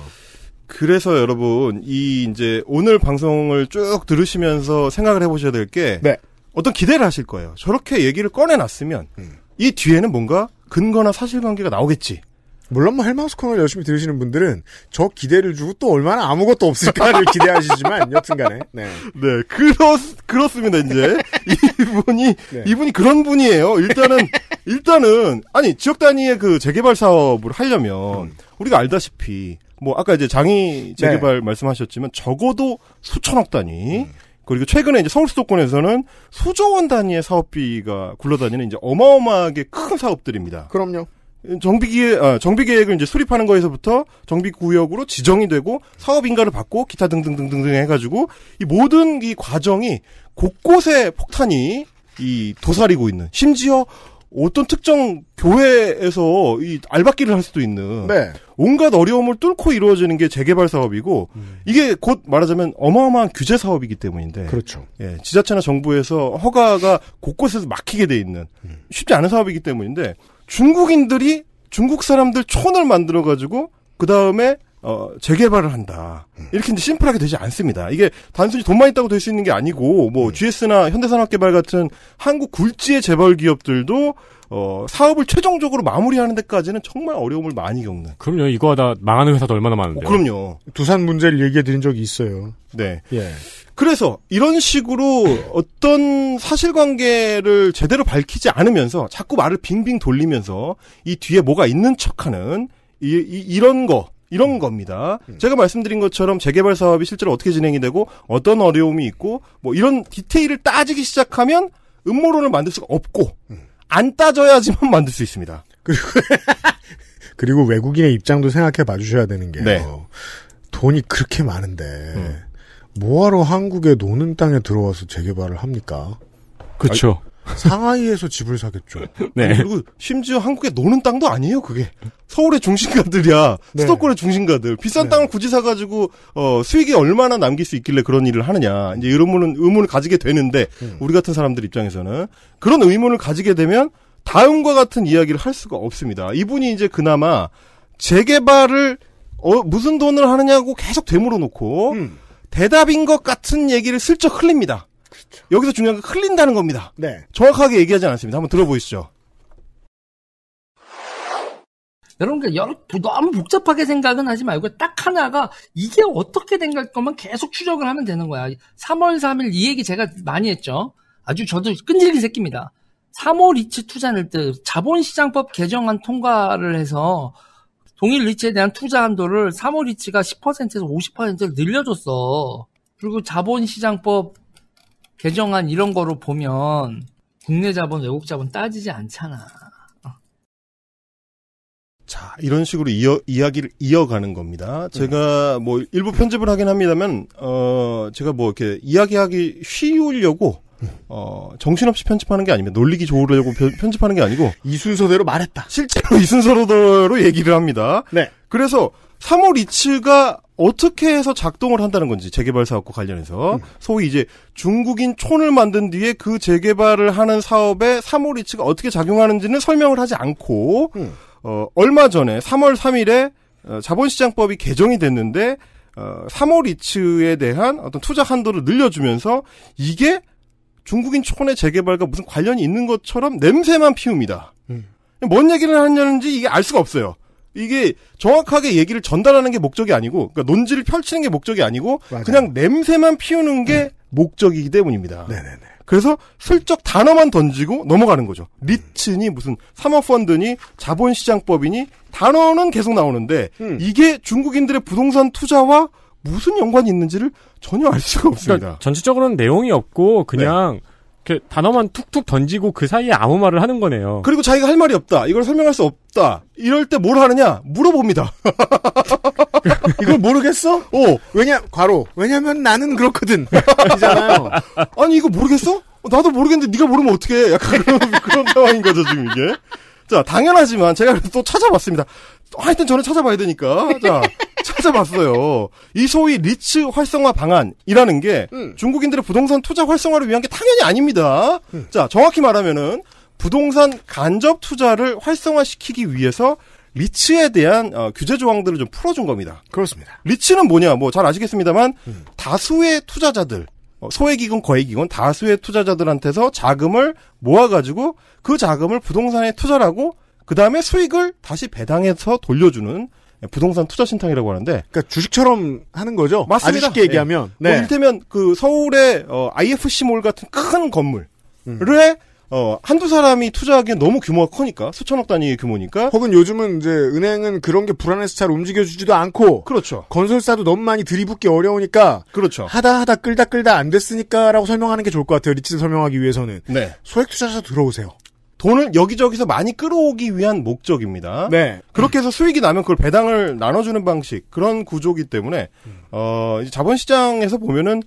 그래서 여러분, 이 이제 오늘 방송을 쭉 들으시면서 생각을 해보셔야 될 게, 네. 어떤 기대를 하실 거예요. 저렇게 얘기를 꺼내놨으면, 음. 이 뒤에는 뭔가 근거나 사실관계가 나오겠지. 물론 뭐 헬마우스 코너를 열심히 들으시는 분들은 저 기대를 주고 또 얼마나 아무것도 없을까를 기대하시지만 여튼간에 네. 네 그렇 그렇습니다 이제 이분이 네. 이분이 그런 분이에요. 일단은 일단은 아니 지역 단위의 그 재개발 사업을 하려면 음. 우리가 알다시피 뭐 아까 이제 장이 네. 재개발 네. 말씀하셨지만 적어도 수천억 단위 음. 그리고 최근에 이제 서울 수도권에서는 수조원 단위의 사업비가 굴러다니는 이제 어마어마하게 큰 사업들입니다. 그럼요. 정비기획, 아, 정비계획을 이제 수립하는 거에서부터 정비구역으로 지정이 되고 사업인가를 받고 기타 등등등등등 해가지고 이 모든 이 과정이 곳곳에 폭탄이 이 도사리고 있는 심지어 어떤 특정 교회에서 이 알박기를 할 수도 있는 네. 온갖 어려움을 뚫고 이루어지는 게 재개발 사업이고 음. 이게 곧 말하자면 어마어마한 규제 사업이기 때문인데 그렇죠. 예, 지자체나 정부에서 허가가 곳곳에서 막히게 돼 있는 음. 쉽지 않은 사업이기 때문인데 중국인들이 중국 사람들 촌을 만들어 가지고 그 다음에 어, 재개발을 한다. 음. 이렇게 이제 심플하게 되지 않습니다. 이게 단순히 돈만 있다고 될 수 있는 게 아니고, 뭐, 네. GS나 현대산업개발 같은 한국 굴지의 재벌 기업들도 어, 사업을 최종적으로 마무리하는 데까지는 정말 어려움을 많이 겪는. 그럼요. 이거 하다 망하는 회사도 얼마나 많은데. 어, 그럼요. 두산 문제를 얘기해 드린 적이 있어요. 네. 예. 그래서 이런 식으로 어떤 사실관계를 제대로 밝히지 않으면서 자꾸 말을 빙빙 돌리면서 이 뒤에 뭐가 있는 척하는 이, 이 이런 거 이런 음. 겁니다. 음. 제가 말씀드린 것처럼 재개발 사업이 실제로 어떻게 진행이 되고 어떤 어려움이 있고 뭐 이런 디테일을 따지기 시작하면 음모론을 만들 수가 없고 음. 안 따져야지만 만들 수 있습니다. 그리고, 그리고 외국인의 입장도 생각해 봐주셔야 되는 게요. 네. 돈이 그렇게 많은데 음. 뭐하러 한국의 노는 땅에 들어와서 재개발을 합니까? 그렇죠. 상하이에서 집을 사겠죠. 네. 그리고 심지어 한국에 노는 땅도 아니에요, 그게. 서울의 중심가들이야. 네. 수도권의 중심가들. 비싼 네. 땅을 굳이 사가지고, 어, 수익이 얼마나 남길 수 있길래 그런 일을 하느냐. 이제 이런 분은 의문을 가지게 되는데, 음. 우리 같은 사람들 입장에서는. 그런 의문을 가지게 되면, 다음과 같은 이야기를 할 수가 없습니다. 이분이 이제 그나마, 재개발을, 어, 무슨 돈을 하느냐고 계속 되물어 놓고, 음. 대답인 것 같은 얘기를 슬쩍 흘립니다. 그렇죠. 여기서 중요한 건 흘린다는 겁니다. 네. 정확하게 얘기하지 않았습니다. 한번 들어보시죠. 여러분, 그 여러, 너무 복잡하게 생각은 하지 말고 딱 하나가 이게 어떻게 된걸 것만 계속 추적을 하면 되는 거야. 3월 3일 이 얘기 제가 많이 했죠. 아주 저도 끈질긴 새끼입니다. 3월 리츠 투자는 때 자본시장법 개정안 통과를 해서 동일 리츠에 대한 투자 한도를 3월 리츠가 10%에서 50%를 늘려줬어. 그리고 자본시장법 개정안 이런 거로 보면 국내 자본, 외국 자본 따지지 않잖아. 자, 이런 식으로 이어, 이야기를 이어가는 겁니다. 제가 뭐 일부 편집을 하긴 합니다만, 어, 제가 뭐 이렇게 이야기하기 쉬우려고 어, 정신없이 편집하는 게 아니면 놀리기 좋으려고 편집하는 게 아니고 이 순서대로 말했다. 실제로 이 순서대로 얘기를 합니다. 네. 그래서 3월 이츠가 어떻게 해서 작동을 한다는 건지 재개발 사업과 관련해서 음. 소위 이제 중국인 촌을 만든 뒤에 그 재개발을 하는 사업에 사모리츠가 어떻게 작용하는지는 설명을 하지 않고 음. 어, 얼마 전에 3월 3일에 어, 자본시장법이 개정이 됐는데 사모리츠에 어, 대한 어떤 투자 한도를 늘려주면서 이게 중국인 촌의 재개발과 무슨 관련이 있는 것처럼 냄새만 피웁니다. 음. 뭔 얘기를 하냐는지 이게 알 수가 없어요. 이게 정확하게 얘기를 전달하는 게 목적이 아니고 그러니까 논지를 펼치는 게 목적이 아니고 맞아요. 그냥 냄새만 피우는 게 네. 목적이기 때문입니다. 네네네. 그래서 슬쩍 단어만 던지고 넘어가는 거죠. 리츠니 무슨 사모펀드니 자본시장법이니 단어는 계속 나오는데 음. 이게 중국인들의 부동산 투자와 무슨 연관이 있는지를 전혀 알 수가 없습니다. 그러니까 전체적으로는 내용이 없고 그냥 네. 이 단어만 툭툭 던지고 그 사이에 아무 말을 하는 거네요. 그리고 자기가 할 말이 없다. 이걸 설명할 수 없다. 이럴 때 뭘 하느냐? 물어봅니다. 이걸 모르겠어? 오, 왜냐, 과로. 왜냐면 나는 그렇거든. 이잖아요. 아니, 이거 모르겠어? 어, 나도 모르겠는데 네가 모르면 어떡해. 약간 그런, 그런 상황인 거죠, 지금 이게. 자, 당연하지만 제가 또 찾아봤습니다. 하여튼 저는 찾아봐야 되니까. 자, 찾아봤어요. 이 소위 리츠 활성화 방안이라는 게 음. 중국인들의 부동산 투자 활성화를 위한 게 당연히 아닙니다. 음. 자, 정확히 말하면은 부동산 간접 투자를 활성화시키기 위해서 리츠에 대한 어, 규제 조항들을 좀 풀어준 겁니다. 그렇습니다. 리츠는 뭐냐, 뭐 잘 아시겠습니다만 음. 다수의 투자자들 어, 소액이건 거액이건 다수의 투자자들한테서 자금을 모아가지고 그 자금을 부동산에 투자하고 그 다음에 수익을 다시 배당해서 돌려주는 부동산 투자 신탁이라고 하는데 그러니까 주식처럼 하는 거죠. 맞습니다. 쉽게 얘기하면 네. 뭐 네. 뭐 일테면 그 서울의 어, IFC몰 같은 큰 건물에 음. 어, 한두 사람이 투자하기엔 너무 규모가 크니까 수천억 단위의 규모니까 혹은 요즘은 이제 은행은 그런 게 불안해서 잘 움직여주지도 않고 그렇죠 건설사도 너무 많이 들이붓기 어려우니까 그렇죠 하다 하다 끌다 끌다 안 됐으니까라고 설명하는 게 좋을 것 같아요 리치 설명하기 위해서는 네 소액 투자자 들어오세요 돈을 여기저기서 많이 끌어오기 위한 목적입니다. 네. 그렇게 해서 수익이 나면 그걸 배당을 나눠주는 방식 그런 구조기 때문에 어 자본시장에서 보면은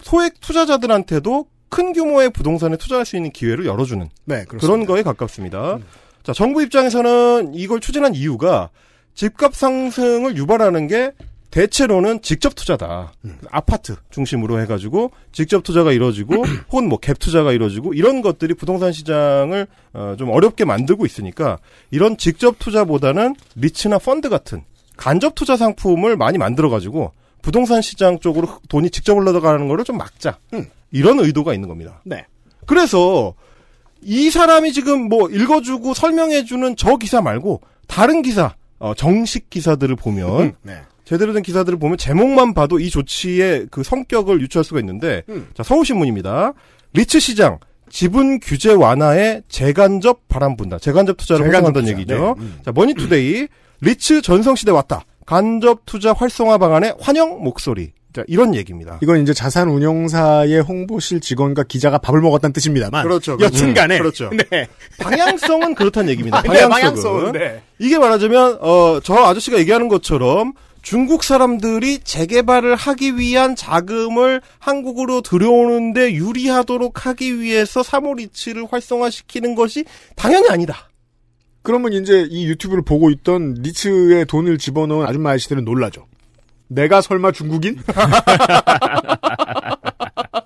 소액 투자자들한테도 큰 규모의 부동산에 투자할 수 있는 기회를 열어주는 네, 그런 거에 가깝습니다. 음. 자 정부 입장에서는 이걸 추진한 이유가 집값 상승을 유발하는 게 대체로는 직접 투자다. 음. 아파트 중심으로 해가지고 직접 투자가 이루어지고 혹은 뭐갭 투자가 이루어지고 이런 것들이 부동산 시장을 어, 좀 어렵게 만들고 있으니까 이런 직접 투자보다는 리츠나 펀드 같은 간접 투자 상품을 많이 만들어가지고 부동산 시장 쪽으로 돈이 직접 흘러가는 거를 좀 막자. 음. 이런 의도가 있는 겁니다. 네. 그래서 이 사람이 지금 뭐 읽어주고 설명해주는 저 기사 말고 다른 기사, 어, 정식 기사들을 보면 음, 네. 제대로 된 기사들을 보면 제목만 봐도 이 조치의 그 성격을 유추할 수가 있는데 음. 자 서울신문입니다. 리츠 시장 지분 규제 완화에 재간접 바람 분다. 재간접 투자를 활성화한다는 투자. 얘기죠. 네. 음. 자 머니투데이 리츠 전성시대 왔다. 간접 투자 활성화 방안에 환영 목소리. 자, 이런 얘기입니다. 이건 이제 자산 운용사의 홍보실 직원과 기자가 밥을 먹었다는 뜻입니다만. 그렇죠. 그렇죠. 여튼간에. 음, 그렇죠. 네. 방향성은 그렇다는 얘기입니다. 네, 방향성은. 네, 방향성 네. 이게 말하자면, 어, 저 아저씨가 얘기하는 것처럼 중국 사람들이 재개발을 하기 위한 자금을 한국으로 들여오는데 유리하도록 하기 위해서 사모리치를 활성화시키는 것이 당연히 아니다. 그러면 이제 이 유튜브를 보고 있던 리츠의 돈을 집어넣은 아줌마 아저씨들은 놀라죠. 내가 설마 중국인?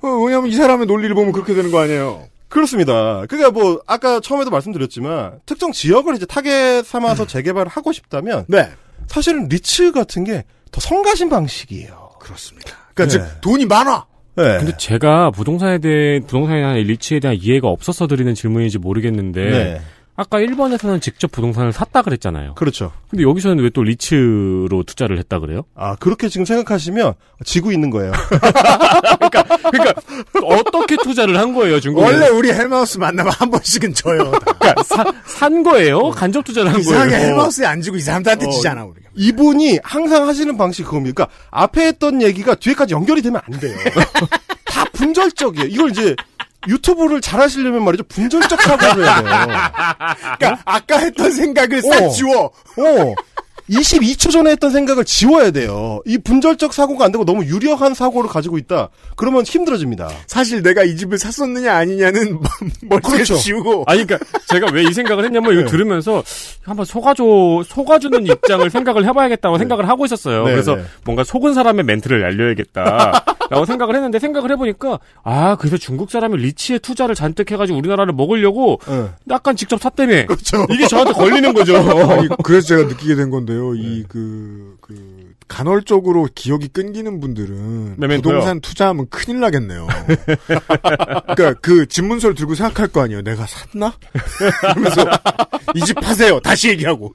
어, 왜냐면 이 사람의 논리를 보면 그렇게 되는 거 아니에요. 그렇습니다. 그러니까 뭐 아까 처음에도 말씀드렸지만 특정 지역을 이제 타겟 삼아서 재개발을 하고 싶다면 네. 사실은 리츠 같은 게 더 성가신 방식이에요. 그렇습니다. 그러니까 네. 즉 돈이 많아. 네. 근데 제가 부동산에 대해 부동산에 대한 리츠에 대한 이해가 없어서 드리는 질문인지 모르겠는데 네. 아까 1번에서는 직접 부동산을 샀다 그랬잖아요. 그렇죠. 근데 여기서는 왜 또 리츠로 투자를 했다 그래요? 아, 그렇게 지금 생각하시면 지고 있는 거예요. 그러니까, 그러니까 어떻게 투자를 한 거예요, 중국에? 원래 우리 헬마우스 만나면 한 번씩은 져요. 그러니까 사, 산 거예요? 어. 간접 투자를 한 거예요? 이상하 헬마우스에 안 지고 이 사람들한테 어. 지잖아, 우리 이분이 항상 하시는 방식 그겁니까? 그러니까 앞에 했던 얘기가 뒤에까지 연결이 되면 안 돼요. 다 분절적이에요. 이걸 이제 유튜브를 잘 하시려면 말이죠. 분절적 사고를 해야 돼요. 그러니까 아까 했던 생각을 싹 어. 지워. 어. 22초 전에 했던 생각을 지워야 돼요. 이 분절적 사고가 안 되고 너무 유력한 사고를 가지고 있다. 그러면 힘들어집니다. 사실 내가 이 집을 샀었느냐 아니냐는 머릿속 뭐, 그렇죠. 지우고. 아니 그러니까 제가 왜 이 생각을 했냐면 네. 이거 들으면서 한번 속아줘 속아주는 입장을 생각을 해봐야겠다고 네. 생각을 하고 있었어요. 네, 그래서 네. 뭔가 속은 사람의 멘트를 날려야겠다라고 생각을 했는데 생각을 해보니까 아 그래서 중국 사람이 리치에 투자를 잔뜩 해가지고 우리나라를 먹으려고 네. 약간 직접 샀다며. 그렇죠. 이게 저한테 걸리는 거죠. 아니, 그래서 제가 느끼게 된 건데. 있는데요. 이그그 네. 그, 간헐적으로 기억이 끊기는 분들은 메멘토요. 부동산 투자하면 큰일 나겠네요. 그러니까 그 집문서를 들고 생각할 거 아니에요. 내가 샀나? 그러면서 이 집 파세요. 다시 얘기하고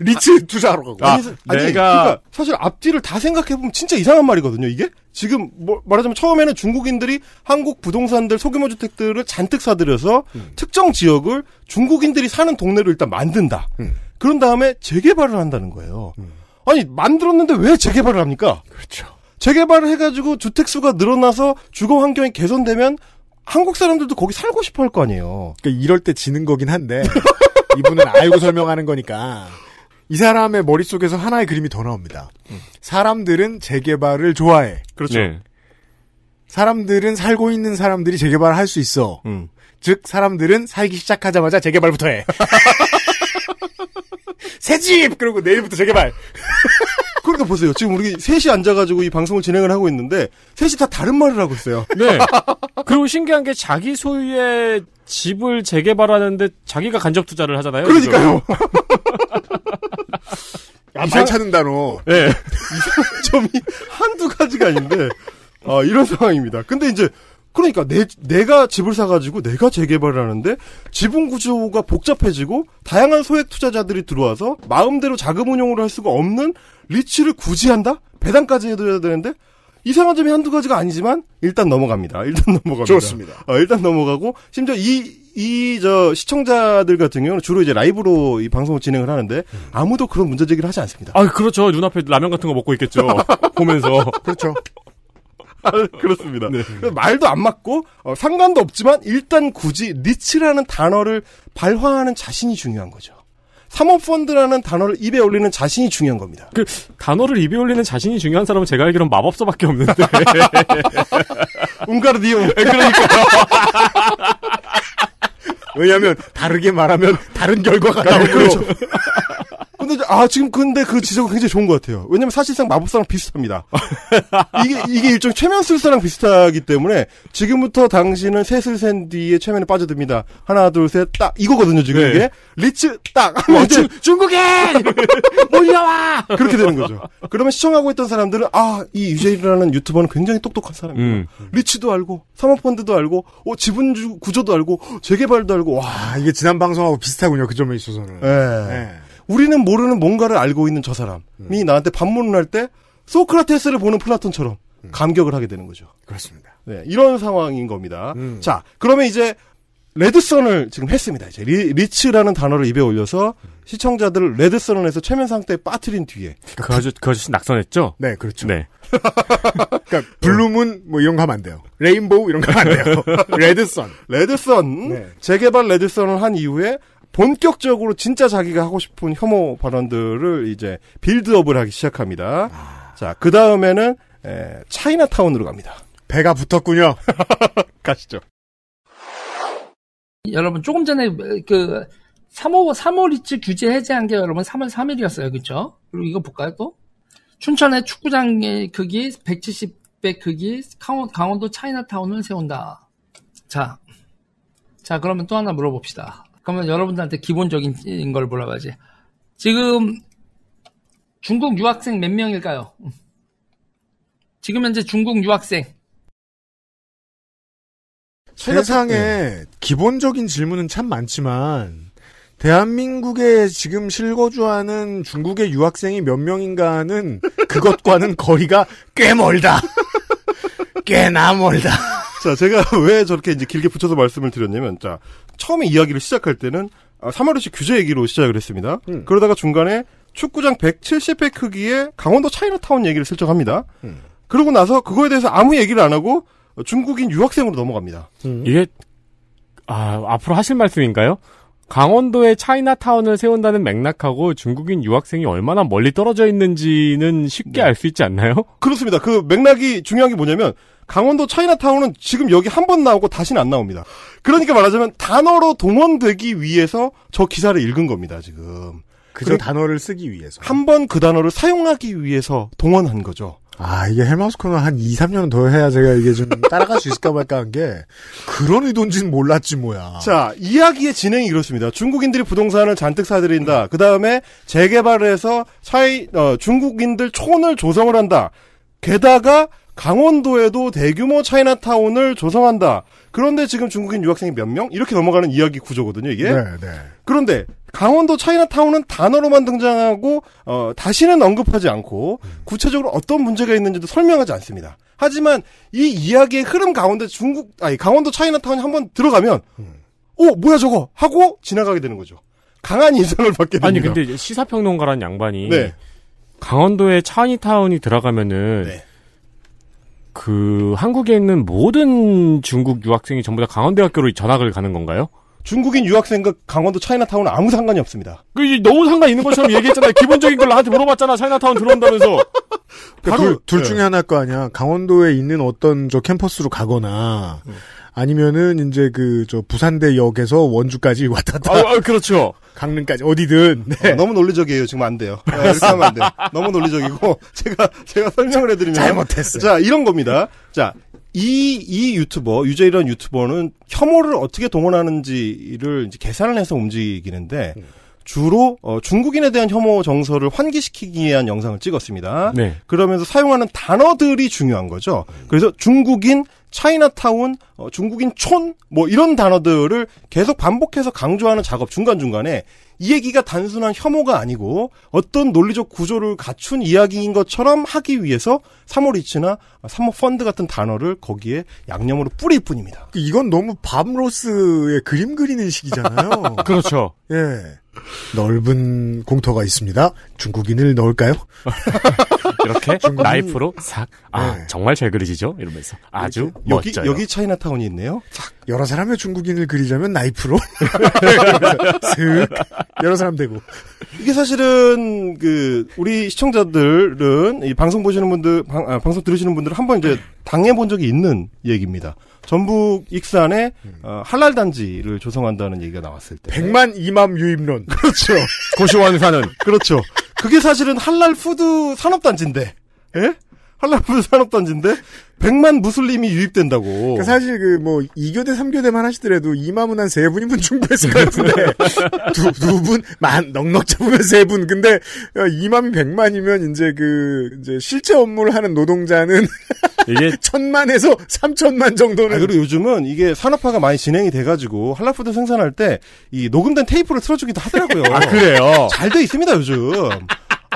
리츠 투자하러 가고. 아, 아니 내가 그러니까 사실 앞뒤를 다 생각해 보면 진짜 이상한 말이거든요. 이게 지금 뭐 말하자면 처음에는 중국인들이 한국 부동산들 소규모 주택들을 잔뜩 사들여서 음. 특정 지역을 중국인들이 사는 동네로 일단 만든다. 음. 그런 다음에 재개발을 한다는 거예요. 음. 아니 만들었는데 왜 재개발을 합니까? 그렇죠. 재개발을 해가지고 주택 수가 늘어나서 주거 환경이 개선되면 한국 사람들도 거기 살고 싶어 할 거 아니에요. 그러니까 이럴 때 지는 거긴 한데 이분은 알고 설명하는 거니까 이 사람의 머릿속에서 하나의 그림이 더 나옵니다. 음. 사람들은 재개발을 좋아해. 그렇죠. 네. 사람들은 살고 있는 사람들이 재개발을 할 수 있어. 음. 즉 사람들은 살기 시작하자마자 재개발부터 해. 새집 그리고 내일부터 재개발. 그러니까 보세요. 지금 우리 셋이 앉아가지고 이 방송을 진행을 하고 있는데 셋이 다 다른 말을 하고 있어요. 네. 그리고 신기한 게 자기 소유의 집을 재개발하는데 자기가 간접 투자를 하잖아요. 그러니까요. 야, 이상... 찾는다 너. 네. 이상점이 한두 가지가 아닌데 아, 이런 상황입니다. 근데 이제 그러니까 내, 내가 집을 사가지고 내가 재개발을 하는데 지분 구조가 복잡해지고 다양한 소액 투자자들이 들어와서 마음대로 자금 운용을 할 수가 없는 리츠를 굳이 한다? 배당까지 해줘야 되는데 이상한 점이 한두 가지가 아니지만 일단 넘어갑니다. 일단 넘어갑니다. 좋습니다. 어, 일단 넘어가고 심지어 이 이 저 시청자들 같은 경우는 주로 이제 라이브로 이 방송을 진행을 하는데 아무도 그런 문제 제기를 하지 않습니다. 아 그렇죠. 눈앞에 라면 같은 거 먹고 있겠죠. 보면서 그렇죠. 그렇습니다. 네. 말도 안 맞고 어, 상관도 없지만 일단 굳이 리츠라는 단어를 발화하는 자신이 중요한 거죠. 사모펀드라는 단어를 입에 올리는 자신이 중요한 겁니다. 그 단어를 입에 올리는 자신이 중요한 사람은 제가 알기론 마법사밖에 없는데. 웅가르디움. 네, 그러니까 왜냐하면 다르게 말하면 다른 결과가 나오고. 그렇죠. 근데 아 지금 근데 그 지적은 굉장히 좋은 것 같아요. 왜냐면 사실상 마법사랑 비슷합니다. 이게 이게 일종 최면술사랑 비슷하기 때문에 지금부터 당신은 셋을 센 뒤에 최면에 빠져듭니다. 하나 둘셋딱 이거거든요 지금 네. 이게 리츠 딱 어, 하면 중, 국에 몰려와 뭐 그렇게 되는 거죠. 그러면 시청하고 있던 사람들은 아이 유재일이라는 유튜버는 굉장히 똑똑한 사람이다. 음. 리츠도 알고 사모펀드도 알고 어, 지분 구조도 알고 어, 재개발도 알고 와 아, 이게 지난 방송하고 비슷하군요 그 점에 있어서는. 네. 네. 우리는 모르는 뭔가를 알고 있는 저 사람이 음. 나한테 반문을 할 때 소크라테스를 보는 플라톤처럼 음. 감격을 하게 되는 거죠. 그렇습니다. 네, 이런 상황인 겁니다. 음. 자, 그러면 이제 레드선을 지금 했습니다. 이제 리, 츠라는 단어를 입에 올려서 음. 시청자들을 레드선에서 최면 상태에 빠뜨린 뒤에 그 아저 그아저 낙선했죠? 네, 그렇죠. 네. 그러니까 음. 블루문 뭐 이런 거 하면 안 돼요. 레인보우 이런 거 하면 안 돼요. 레드선. 레드선. 네. 재개발 레드선을 한 이후에 본격적으로 진짜 자기가 하고 싶은 혐오 발언들을 이제 빌드업을 하기 시작합니다. 아... 자, 그 다음에는 차이나타운으로 갑니다. 배가 붙었군요. 가시죠. 여러분 조금 전에 그 3월 3월이치 규제 해제한 게 여러분 3월 3일이었어요, 그죠 그리고 이거 볼까요 또? 춘천의 축구장의 크기 170배 크기 강원도 차이나타운을 세운다. 자, 자 그러면 또 하나 물어봅시다. 그러면 여러분들한테 기본적인 걸 물어봐야지. 지금 중국 유학생 몇 명일까요? 지금 현재 중국 유학생. 세상에 네. 기본적인 질문은 참 많지만 대한민국에 지금 실거주하는 중국의 유학생이 몇 명인가는 그것과는 거리가 꽤 멀다. 꽤나 멀다. 자, 제가 왜 저렇게 이제 길게 붙여서 말씀을 드렸냐면, 자, 처음에 이야기를 시작할 때는 3월에시 아, 규제 얘기로 시작을 했습니다. 음. 그러다가 중간에 축구장 170회 크기의 강원도 차이나타운 얘기를 슬쩍 합니다. 음. 그러고 나서 그거에 대해서 아무 얘기를 안 하고 중국인 유학생으로 넘어갑니다. 음. 이게 아 앞으로 하실 말씀인가요? 강원도에 차이나타운을 세운다는 맥락하고 중국인 유학생이 얼마나 멀리 떨어져 있는지는 쉽게 네. 알수 있지 않나요? 그렇습니다. 그 맥락이 중요한 게 뭐냐면 강원도 차이나타운은 지금 여기 한 번 나오고 다시는 안 나옵니다. 그러니까 말하자면 단어로 동원되기 위해서 저 기사를 읽은 겁니다, 지금. 그저 단어를 쓰기 위해서. 한 번 그 단어를 사용하기 위해서 동원한 거죠. 아, 이게 헬마우스 코너 한 2, 3년 더 해야 제가 이게 좀 따라갈 수 있을까 말까 한 게, 그런 의도인지는 몰랐지 뭐야. 자, 이야기의 진행이 이렇습니다. 중국인들이 부동산을 잔뜩 사들인다. 음. 그 다음에 재개발을 해서 차이, 어, 중국인들 촌을 조성을 한다. 게다가 강원도에도 대규모 차이나타운을 조성한다. 그런데 지금 중국인 유학생이 몇 명? 이렇게 넘어가는 이야기 구조거든요, 이게. 네, 네. 그런데 강원도 차이나타운은 단어로만 등장하고 어, 다시는 언급하지 않고 구체적으로 어떤 문제가 있는지도 설명하지 않습니다. 하지만 이 이야기의 흐름 가운데 중국 아니 강원도 차이나타운이 한번 들어가면 음. 오 뭐야 저거 하고 지나가게 되는 거죠. 강한 인상을 받게 됩니다. 아니 근데 시사평론가란 양반이 네. 강원도에 차이타운이 나 들어가면은 네. 그 한국에 있는 모든 중국 유학생이 전부 다 강원대학교로 전학을 가는 건가요? 중국인 유학생과 강원도 차이나타운은 아무 상관이 없습니다. 그 너무 상관 있는 것처럼 얘기했잖아요. 기본적인 걸 나한테 물어봤잖아. 차이나타운 들어온다면서. 그러니까 바로 둘, 둘 중에 하나일 거 아니야. 강원도에 있는 어떤 저 캠퍼스로 가거나 음. 아니면은 이제 그 저 부산대역에서 원주까지 왔다 갔다. 아, 아, 그렇죠. 강릉까지 어디든. 네. 어, 너무 논리적이에요. 지금 안 돼요. 네, 이렇게 하면 안돼 너무 논리적이고 제가 제가 설명을 해드리면 잘못했어요. 자 이런 겁니다. 자. 이, 이 유튜버, 유저이런 유튜버는 혐오를 어떻게 동원하는지를 이제 계산을 해서 움직이는데, 음. 주로 어, 중국인에 대한 혐오 정서를 환기시키기 위한 영상을 찍었습니다. 네. 그러면서 사용하는 단어들이 중요한 거죠. 그래서 중국인, 차이나타운, 어, 중국인 촌, 뭐 이런 단어들을 계속 반복해서 강조하는 작업 중간중간에 이 얘기가 단순한 혐오가 아니고 어떤 논리적 구조를 갖춘 이야기인 것처럼 하기 위해서 사모리치나 사모펀드 같은 단어를 거기에 양념으로 뿌릴 뿐입니다. 이건 너무 밤로스의 그림 그리는 식이잖아요. 그렇죠. 예. 넓은 공터가 있습니다. 중국인을 넣을까요? 이렇게 중국인... 나이프로 싹. 아 네. 정말 잘 그리시죠? 이러면서 아주 여기, 멋져요. 여기 차이나타운이 있네요. 싹 여러 사람의 중국인을 그리자면 나이프로 슥 여러 사람 되고 이게 사실은 그 우리 시청자들은 이 방송 보시는 분들 방, 아, 방송 들으시는 분들은 한번 이제 당해본 적이 있는 얘기입니다. 전북 익산에 음. 어, 할랄 단지를 조성한다는 얘기가 나왔을 때 100만 이만 유입론 그렇죠 고시원사는 그렇죠 그게 사실은 할랄 푸드 산업 단지인데 예? 할라프 산업 단지인데 100만 무슬림이 유입된다고. 그러니까 그 사실 그뭐 2교대 3교대만 하시더라도 이마문 한세 분이면 충분했을 것 같은데 두 두분만 넉넉 잡으면 세 분. 근데 어, 이만이 100만이면 이제 그 이제 실제 업무를 하는 노동자는 이게 천만에서 3천만 정도는. 아, 그리고 요즘은 이게 산업화가 많이 진행이 돼가지고 한라푸드 생산할 때 이 녹음된 테이프를 틀어주기도 하더라고요. 아 그래요. 잘 돼 있습니다 요즘.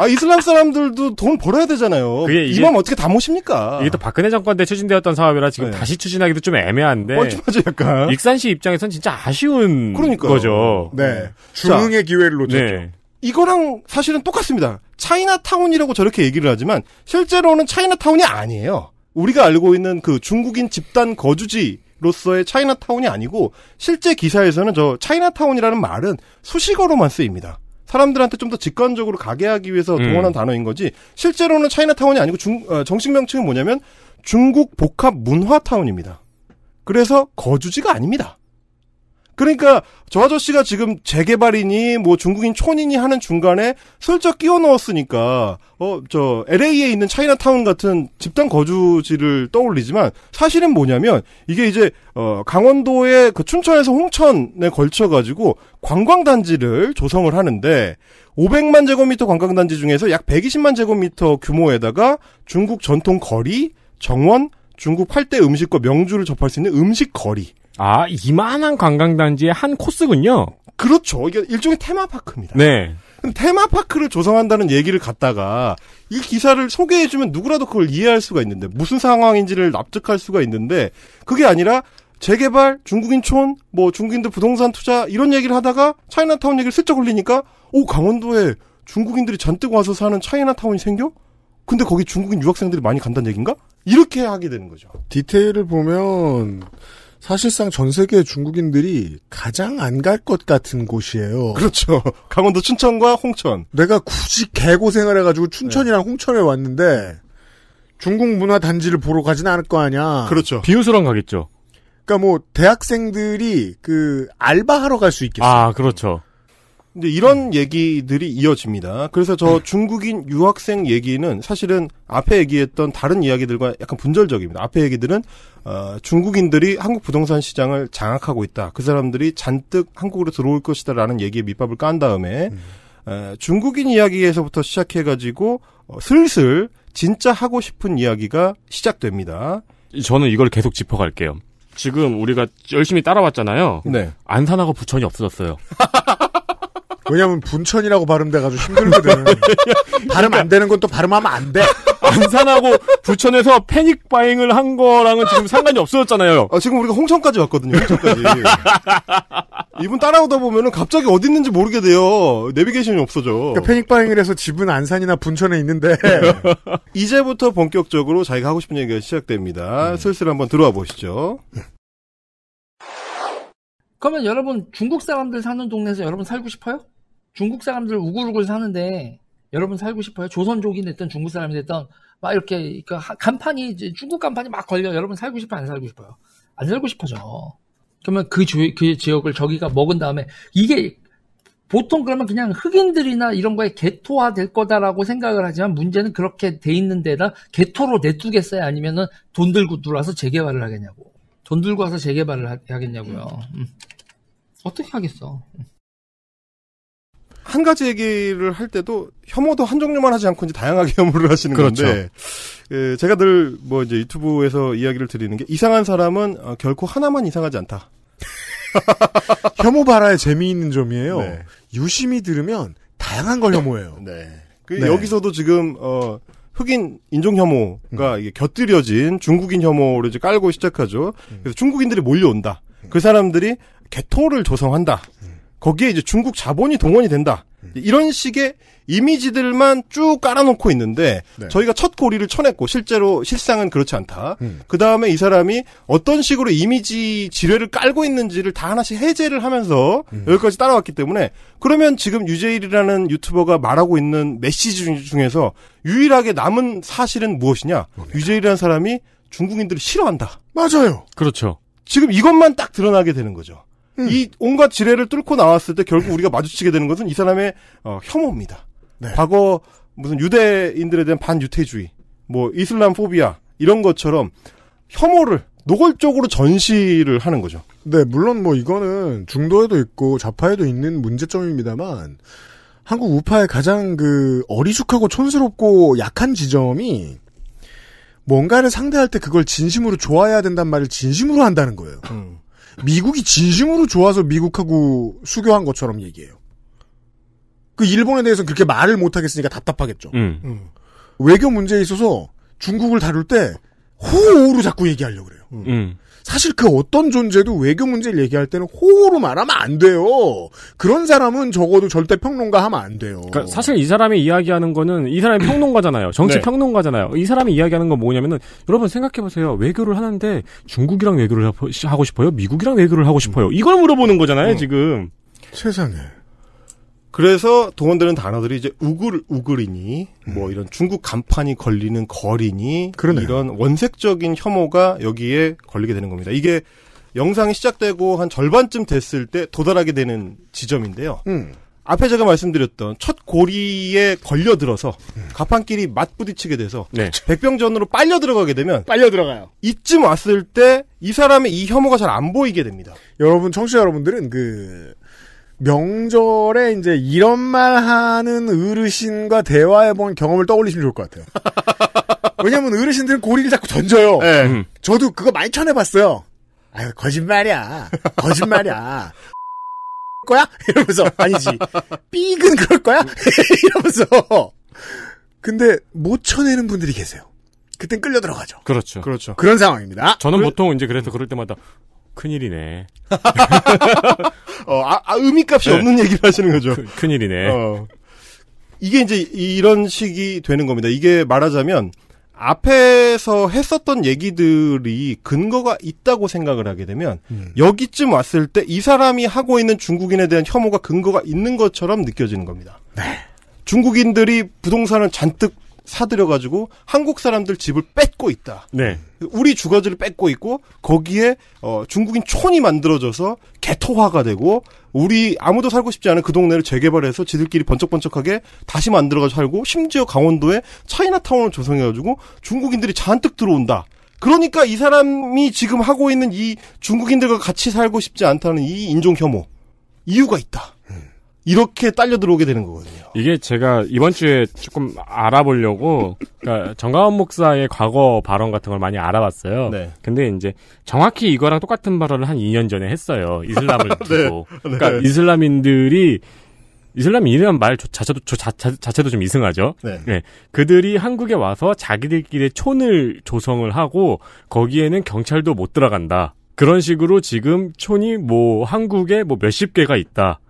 아 이슬람 사람들도 돈 벌어야 되잖아요. 그게 이게, 어떻게 다 모십니까? 이게 또 박근혜 정권 때 추진되었던 사업이라 지금 네. 다시 추진하기도 좀 애매한데. 뻘쭘하죠 약간. 익산 시 입장에선 진짜 아쉬운 그러니까요. 거죠. 네. 네. 중흥의 기회를 놓쳤죠. 네. 이거랑 사실은 똑같습니다. 차이나타운이라고 저렇게 얘기를 하지만 실제로는 차이나타운이 아니에요. 우리가 알고 있는 그 중국인 집단 거주지 로서의 차이나타운이 아니고 실제 기사에서는 저 차이나타운이라는 말은 수식어로만 쓰입니다. 사람들한테 좀 더 직관적으로 가게 하기 위해서 음. 동원한 단어인 거지 실제로는 차이나타운이 아니고 중, 어, 정식 명칭은 뭐냐면 중국 복합 문화타운입니다. 그래서 거주지가 아닙니다. 그러니까 저 아저씨가 지금 재개발이니 뭐 중국인 촌이니 하는 중간에 슬쩍 끼워 넣었으니까 어 저 LA에 있는 차이나타운 같은 집단 거주지를 떠올리지만 사실은 뭐냐면 이게 이제 어 강원도의 그 춘천에서 홍천에 걸쳐 가지고 관광 단지를 조성을 하는데 500만 제곱미터 관광 단지 중에서 약 120만 제곱미터 규모에다가 중국 전통 거리, 정원, 중국 팔대 음식과 명주를 접할 수 있는 음식 거리 아, 이만한 관광단지의 한 코스군요. 그렇죠. 이게 일종의 테마파크입니다. 네. 테마파크를 조성한다는 얘기를 갖다가 이 기사를 소개해주면 누구라도 그걸 이해할 수가 있는데 무슨 상황인지를 납득할 수가 있는데 그게 아니라 재개발, 중국인촌, 뭐 중국인들 부동산 투자 이런 얘기를 하다가 차이나타운 얘기를 슬쩍 올리니까 오 강원도에 중국인들이 잔뜩 와서 사는 차이나타운이 생겨? 근데 거기 중국인 유학생들이 많이 간다는 얘기인가? 이렇게 하게 되는 거죠. 디테일을 보면 사실상 전 세계 중국인들이 가장 안 갈 것 같은 곳이에요. 그렇죠. 강원도 춘천과 홍천. 내가 굳이 개고생을 해가지고 네. 춘천이랑 네. 홍천에 왔는데 중국 문화 단지를 보러 가진 않을 거 아니야. 그렇죠. 비웃으러 가겠죠. 그러니까 뭐 대학생들이 그 알바하러 갈 수 있겠어. 아, 그렇죠. 근데 이런 얘기들이 이어집니다. 그래서 저 네. 중국인 유학생 얘기는 사실은 앞에 얘기했던 다른 이야기들과 약간 분절적입니다. 앞에 얘기들은 어, 중국인들이 한국 부동산 시장을 장악하고 있다. 그 사람들이 잔뜩 한국으로 들어올 것이다라는 얘기에 밑밥을 깐 다음에 음. 어, 중국인 이야기에서부터 시작해가지고 어, 슬슬 진짜 하고 싶은 이야기가 시작됩니다. 저는 이걸 계속 짚어갈게요. 지금 우리가 열심히 따라왔잖아요. 네. 안산하고 부천이 없어졌어요. 왜냐면 분천이라고 발음돼가지고 힘들거든. 그러니까 발음 안 되는 건 또 발음하면 안 돼. 안산하고 부천에서 패닉 바잉을 한 거랑은 지금 상관이 없어졌잖아요. 아, 지금 우리가 홍천까지 왔거든요. 홍천까지. 이분 따라오다 보면은 갑자기 어디 있는지 모르게 돼요. 내비게이션이 없어져. 그러니까 패닉 바잉을 해서 집은 안산이나 분천에 있는데 이제부터 본격적으로 자기가 하고 싶은 얘기가 시작됩니다. 음. 슬슬 한번 들어와 보시죠. 그러면 여러분 중국 사람들 사는 동네에서 여러분 살고 싶어요? 중국 사람들 우글우글 사는데 여러분 살고 싶어요? 조선족이 됐든 중국 사람이 됐든 막 이렇게 그 간판이 중국 간판이 막 걸려 여러분 살고 싶어요? 안 살고 싶어요? 안 살고 싶어져. 그러면 그, 주, 그 지역을 저기가 먹은 다음에 이게 보통 그러면 그냥 흑인들이나 이런 거에 개토화 될 거다라고 생각을 하지만 문제는 그렇게 돼 있는 데다 개토로 내두겠어요? 아니면은 돈 들고 들어와서 재개발을 하겠냐고. 돈 들고 와서 재개발을 하, 겠냐고요 음. 어떻게 하겠어. 음. 한 가지 얘기를 할 때도 혐오도 한 종류만 하지 않고 이제 다양하게 혐오를 하시는 그렇죠. 건데 예, 제가 늘 뭐 이제 유튜브에서 이야기를 드리는 게 이상한 사람은 어, 결코 하나만 이상하지 않다. 혐오 발화의 재미있는 점이에요. 네. 유심히 들으면 다양한 걸 혐오해요. 네. 그 네. 여기서도 지금 어 흑인 인종 혐오가 음. 곁들여진 중국인 혐오를 이제 깔고 시작하죠. 음. 그래서 중국인들이 몰려온다. 그 사람들이 개토를 조성한다. 거기에 이제 중국 자본이 동원이 된다. 음. 이런 식의 이미지들만 쭉 깔아놓고 있는데 네. 저희가 첫 고리를 쳐냈고 실제로 실상은 그렇지 않다. 음. 그 다음에 이 사람이 어떤 식으로 이미지 지뢰를 깔고 있는지를 다 하나씩 해제를 하면서 음. 여기까지 따라왔기 때문에 그러면 지금 유재일이라는 유튜버가 말하고 있는 메시지 중에서 유일하게 남은 사실은 무엇이냐? 뭡니까? 유재일이라는 사람이 중국인들을 싫어한다. 맞아요. 그렇죠. 지금 이것만 딱 드러나게 되는 거죠. 음. 이 온갖 지뢰를 뚫고 나왔을 때 결국 우리가 마주치게 되는 것은 이 사람의 어, 혐오입니다. 네. 과거 무슨 유대인들에 대한 반유태주의, 뭐 이슬람 포비아 이런 것처럼 혐오를 노골적으로 전시를 하는 거죠. 네, 물론 뭐 이거는 중도에도 있고 좌파에도 있는 문제점입니다만 한국 우파의 가장 그 어리숙하고 촌스럽고 약한 지점이 뭔가를 상대할 때 그걸 진심으로 좋아해야 된단 말을 진심으로 한다는 거예요. 음. 미국이 진심으로 좋아서 미국하고 수교한 것처럼 얘기해요. 그 일본에 대해서 는 그렇게 말을 못 하겠으니까 답답하겠죠. 음. 음. 외교 문제에 있어서 중국을 다룰 때호우로 자꾸 얘기하려고 그래요. 음. 사실 그 어떤 존재도 외교 문제를 얘기할 때는 호호로 말하면 안 돼요. 그런 사람은 적어도 절대 평론가 하면 안 돼요. 그러니까 사실 이 사람이 이야기하는 거는 이 사람이 평론가잖아요. 정치 네. 평론가잖아요. 이 사람이 이야기하는 건 뭐냐면은 여러분 생각해 보세요. 외교를 하는데 중국이랑 외교를 하고 싶어요? 미국이랑 외교를 하고 싶어요? 이걸 물어보는 거잖아요, 음. 지금. 세상에. 그래서 동원되는 단어들이 이제 우글 우글이니 음. 뭐 이런 중국 간판이 걸리는 거리니 그러네요. 이런 원색적인 혐오가 여기에 걸리게 되는 겁니다. 이게 영상이 시작되고 한 절반쯤 됐을 때 도달하게 되는 지점인데요. 음. 앞에 제가 말씀드렸던 첫 고리에 걸려들어서 음. 가판끼리 맞부딪히게 돼서 네. 백병전으로 빨려 들어가게 되면 빨려 들어가요. 이쯤 왔을 때 이 사람의 이 혐오가 잘 안 보이게 됩니다. 여러분 청취자 여러분들은 그 명절에 이제 이런 말 하는 어르신과 대화해본 경험을 떠올리시면 좋을 것 같아요. 왜냐면 하 어르신들은 고리를 자꾸 던져요. 네. 저도 그거 많이 쳐내봤어요. 아유, 거짓말이야. 거짓말이야. 거야? 이러면서. 아니지. 삐그는 그럴 거야? 이러면서. 근데 못 쳐내는 분들이 계세요. 그땐 끌려 들어가죠. 그렇죠. 그렇죠. 그런 상황입니다. 저는 그 보통 이제 그래서 그럴 때마다 큰일이네. 어, 아, 아, 의미값이 네. 없는 얘기를 하시는 거죠. 그, 큰일이네. 어. 이게 이제 이런 식이 되는 겁니다. 이게 말하자면 앞에서 했었던 얘기들이 근거가 있다고 생각을 하게 되면 음. 여기쯤 왔을 때 이 사람이 하고 있는 중국인에 대한 혐오가 근거가 있는 것처럼 느껴지는 겁니다. 네. 중국인들이 부동산을 잔뜩 사들여가지고 한국 사람들 집을 뺏고 있다. 네. 우리 주거지를 뺏고 있고 거기에 어, 중국인 촌이 만들어져서 개토화가 되고 우리 아무도 살고 싶지 않은 그 동네를 재개발해서 지들끼리 번쩍번쩍하게 다시 만들어가지고 살고 심지어 강원도에 차이나타운을 조성해가지고 중국인들이 잔뜩 들어온다. 그러니까 이 사람이 지금 하고 있는 이 중국인들과 같이 살고 싶지 않다는 이 인종 혐오 이유가 있다. 이렇게 딸려 들어오게 되는 거거든요. 이게 제가 이번 주에 조금 알아보려고 그러니까 정가원 목사의 과거 발언 같은 걸 많이 알아봤어요. 네. 근데 이제 정확히 이거랑 똑같은 발언을 한 2년 전에 했어요. 이슬람을 네. 두고. 네. 그러니까 네. 이슬람인들이 이슬람이란 말 자체도 자, 자체도 좀 이승하죠. 네. 네. 그들이 한국에 와서 자기들끼리 촌을 조성을 하고 거기에는 경찰도 못 들어간다. 그런 식으로 지금 촌이 뭐 한국에 뭐 몇십 개가 있다.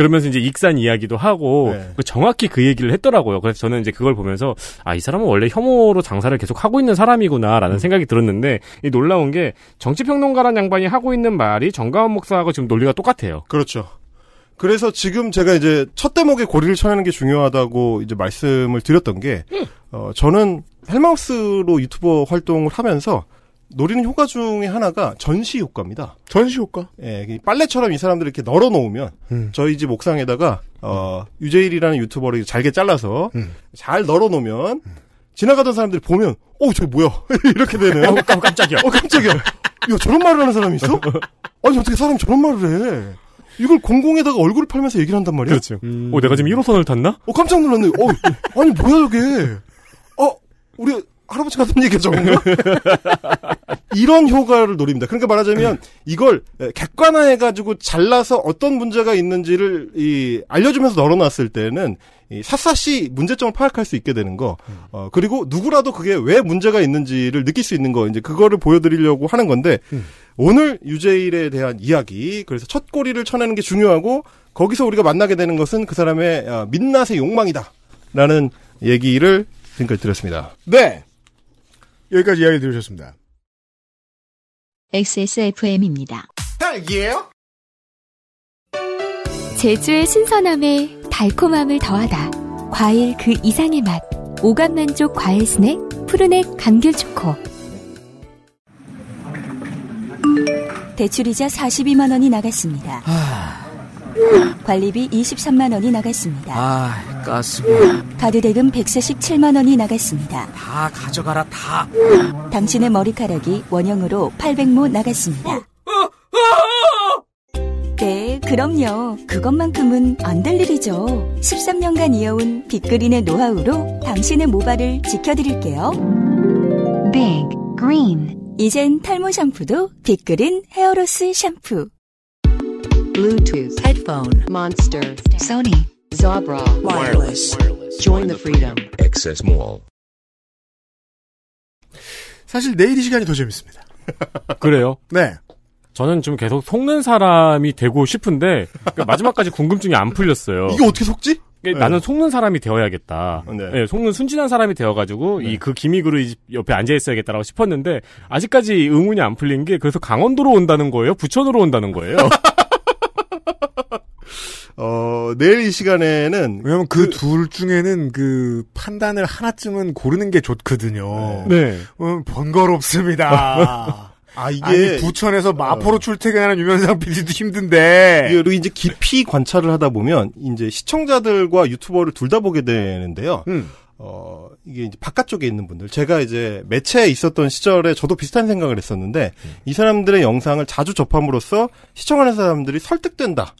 그러면서 이제 익산 이야기도 하고 네. 그 정확히 그 얘기를 했더라고요. 그래서 저는 이제 그걸 보면서 아 이 사람은 원래 혐오로 장사를 계속 하고 있는 사람이구나라는 음. 생각이 들었는데 이 놀라운 게 정치평론가란 양반이 하고 있는 말이 정가원 목사하고 지금 논리가 똑같아요. 그렇죠. 그래서 지금 제가 이제 첫 대목에 고리를 쳐내는 게 중요하다고 이제 말씀을 드렸던 게 음. 어, 저는 헬마우스로 유튜버 활동을 하면서 노리는 효과 중에 하나가 전시 효과입니다. 전시 효과? 예, 빨래처럼 이 사람들을 이렇게 널어 놓으면 음. 저희 집 옥상에다가 어, 음. 유재일이라는 유튜버를 잘게 잘라서 음. 잘 널어 놓으면 지나가던 사람들이 보면 어, 저 뭐야? 이렇게 되는. 어, 깜짝이야. 어, 깜짝이야. 야, 저런 말을 하는 사람이 있어? 아니, 어떻게 사람이 저런 말을 해? 이걸 공공에다가 얼굴을 팔면서 얘기를 한단 말이야. 그렇죠. 음... 어, 내가 지금 1호선을 탔나? 어, 깜짝 놀랐네. 어, 아니, 뭐야, 저게. 어, 우리 할아버지가 하던 얘기가 저건가? 이런 효과를 노립니다. 그러니까 말하자면 이걸 객관화해가지고 잘라서 어떤 문제가 있는지를 이 알려주면서 널어놨을 때는 이 샅샅이 문제점을 파악할 수 있게 되는 거, 음. 어, 그리고 누구라도 그게 왜 문제가 있는지를 느낄 수 있는 거, 이제 그거를 보여드리려고 하는 건데, 음. 오늘 유재일에 대한 이야기, 그래서 첫 꼬리를 쳐내는 게 중요하고, 거기서 우리가 만나게 되는 것은 그 사람의 아, 민낯의 욕망이다. 라는 얘기를 지금까지 드렸습니다. 네! 여기까지 이야기 들으셨습니다. XSFM입니다. 딸기예요? 제주의 신선함에 달콤함을 더하다. 과일 그 이상의 맛. 오감 만족 과일 스낵 푸르넥 감귤 초코. 대출이자 42만 원이 나갔습니다. 하... 아, 관리비 23만 원이 나갔습니다. 아, 가스비. 카드 대금 147만 원이 나갔습니다. 다 가져가라 다. 당신의 머리카락이 원형으로 800모 나갔습니다. 네, 그럼요. 그것만큼은 안 될 일이죠. 13년간 이어온 빅그린의 노하우로 당신의 모발을 지켜드릴게요. 빅 그린. 이젠 탈모 샴푸도 빅그린 헤어로스 샴푸. Bluetooth, headphone, Monster, Sony, Zabra, wireless. Join the freedom. a s Mall. 사실 내일 이 시간이 더 재밌습니다. 그래요? 네. 저는 좀 계속 속는 사람이 되고 싶은데 그러니까 마지막까지 궁금증이 안 풀렸어요. 이게 어떻게 속지? 네. 나는 속는 사람이 되어야겠다. 네. 네, 속는 순진한 사람이 되어가지고 이그 네. 기믹으로 이 옆에 앉아 있어야겠다라고 싶었는데 아직까지 의문이 안 풀린 게 그래서 강원도로 온다는 거예요, 부천으로 온다는 거예요. 어, 내일 이 시간에는. 왜냐면 그둘 그, 그 중에는 그 판단을 하나쯤은 고르는 게 좋거든요. 네. 음, 번거롭습니다. 아, 이게. 아니, 부천에서 마포로 어. 출퇴근하는 유면상 PD도 힘든데. 예, 그리고 이제 깊이 관찰을 하다 보면, 이제 시청자들과 유튜버를 둘 다 보게 되는데요. 음. 어, 이게 이제 바깥쪽에 있는 분들. 제가 이제 매체에 있었던 시절에 저도 비슷한 생각을 했었는데, 음. 이 사람들의 영상을 자주 접함으로써 시청하는 사람들이 설득된다.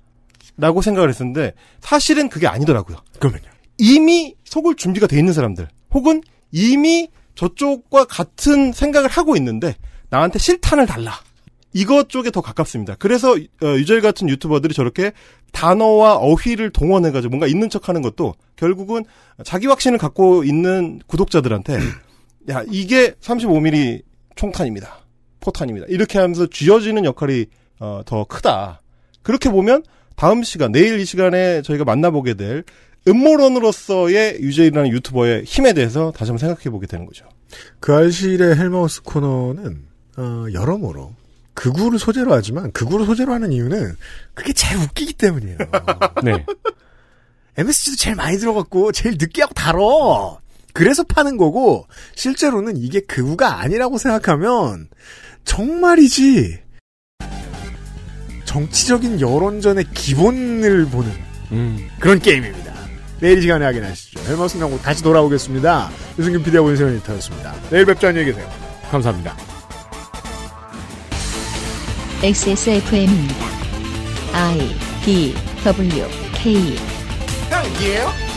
라고 생각을 했었는데, 사실은 그게 아니더라고요. 그러면요. 이미 속을 준비가 돼 있는 사람들, 혹은 이미 저쪽과 같은 생각을 하고 있는데, 나한테 실탄을 달라. 이것 쪽에 더 가깝습니다. 그래서 어, 유저일 같은 유튜버들이 저렇게 단어와 어휘를 동원해가지고 뭔가 있는 척하는 것도 결국은 자기 확신을 갖고 있는 구독자들한테 야 이게 35mm 총탄입니다, 포탄입니다. 이렇게 하면서 쥐어지는 역할이 어, 더 크다. 그렇게 보면 다음 시간 내일 이 시간에 저희가 만나보게 될 음모론으로서의 유저일이라는 유튜버의 힘에 대해서 다시 한번 생각해 보게 되는 거죠. 그 알실의 헬마우스 코너는 어, 여러모로 극우를 소재로 하지만 극우를 소재로 하는 이유는 그게 제일 웃기기 때문이에요. 네. MSG도 제일 많이 들어갔고 제일 늦게 하고 다어 그래서 파는 거고 실제로는 이게 극우가 아니라고 생각하면 정말이지 정치적인 여론전의 기본을 보는 음. 그런 게임입니다. 내일 이 시간에 확인하시죠. 헬마우스 광고 다시 돌아오겠습니다. 유승균 PD하고 윤세현 리터였습니다. 내일 뵙자 안녕히 계세요. 감사합니다. XSFM입니다. I D W K. 형이에요?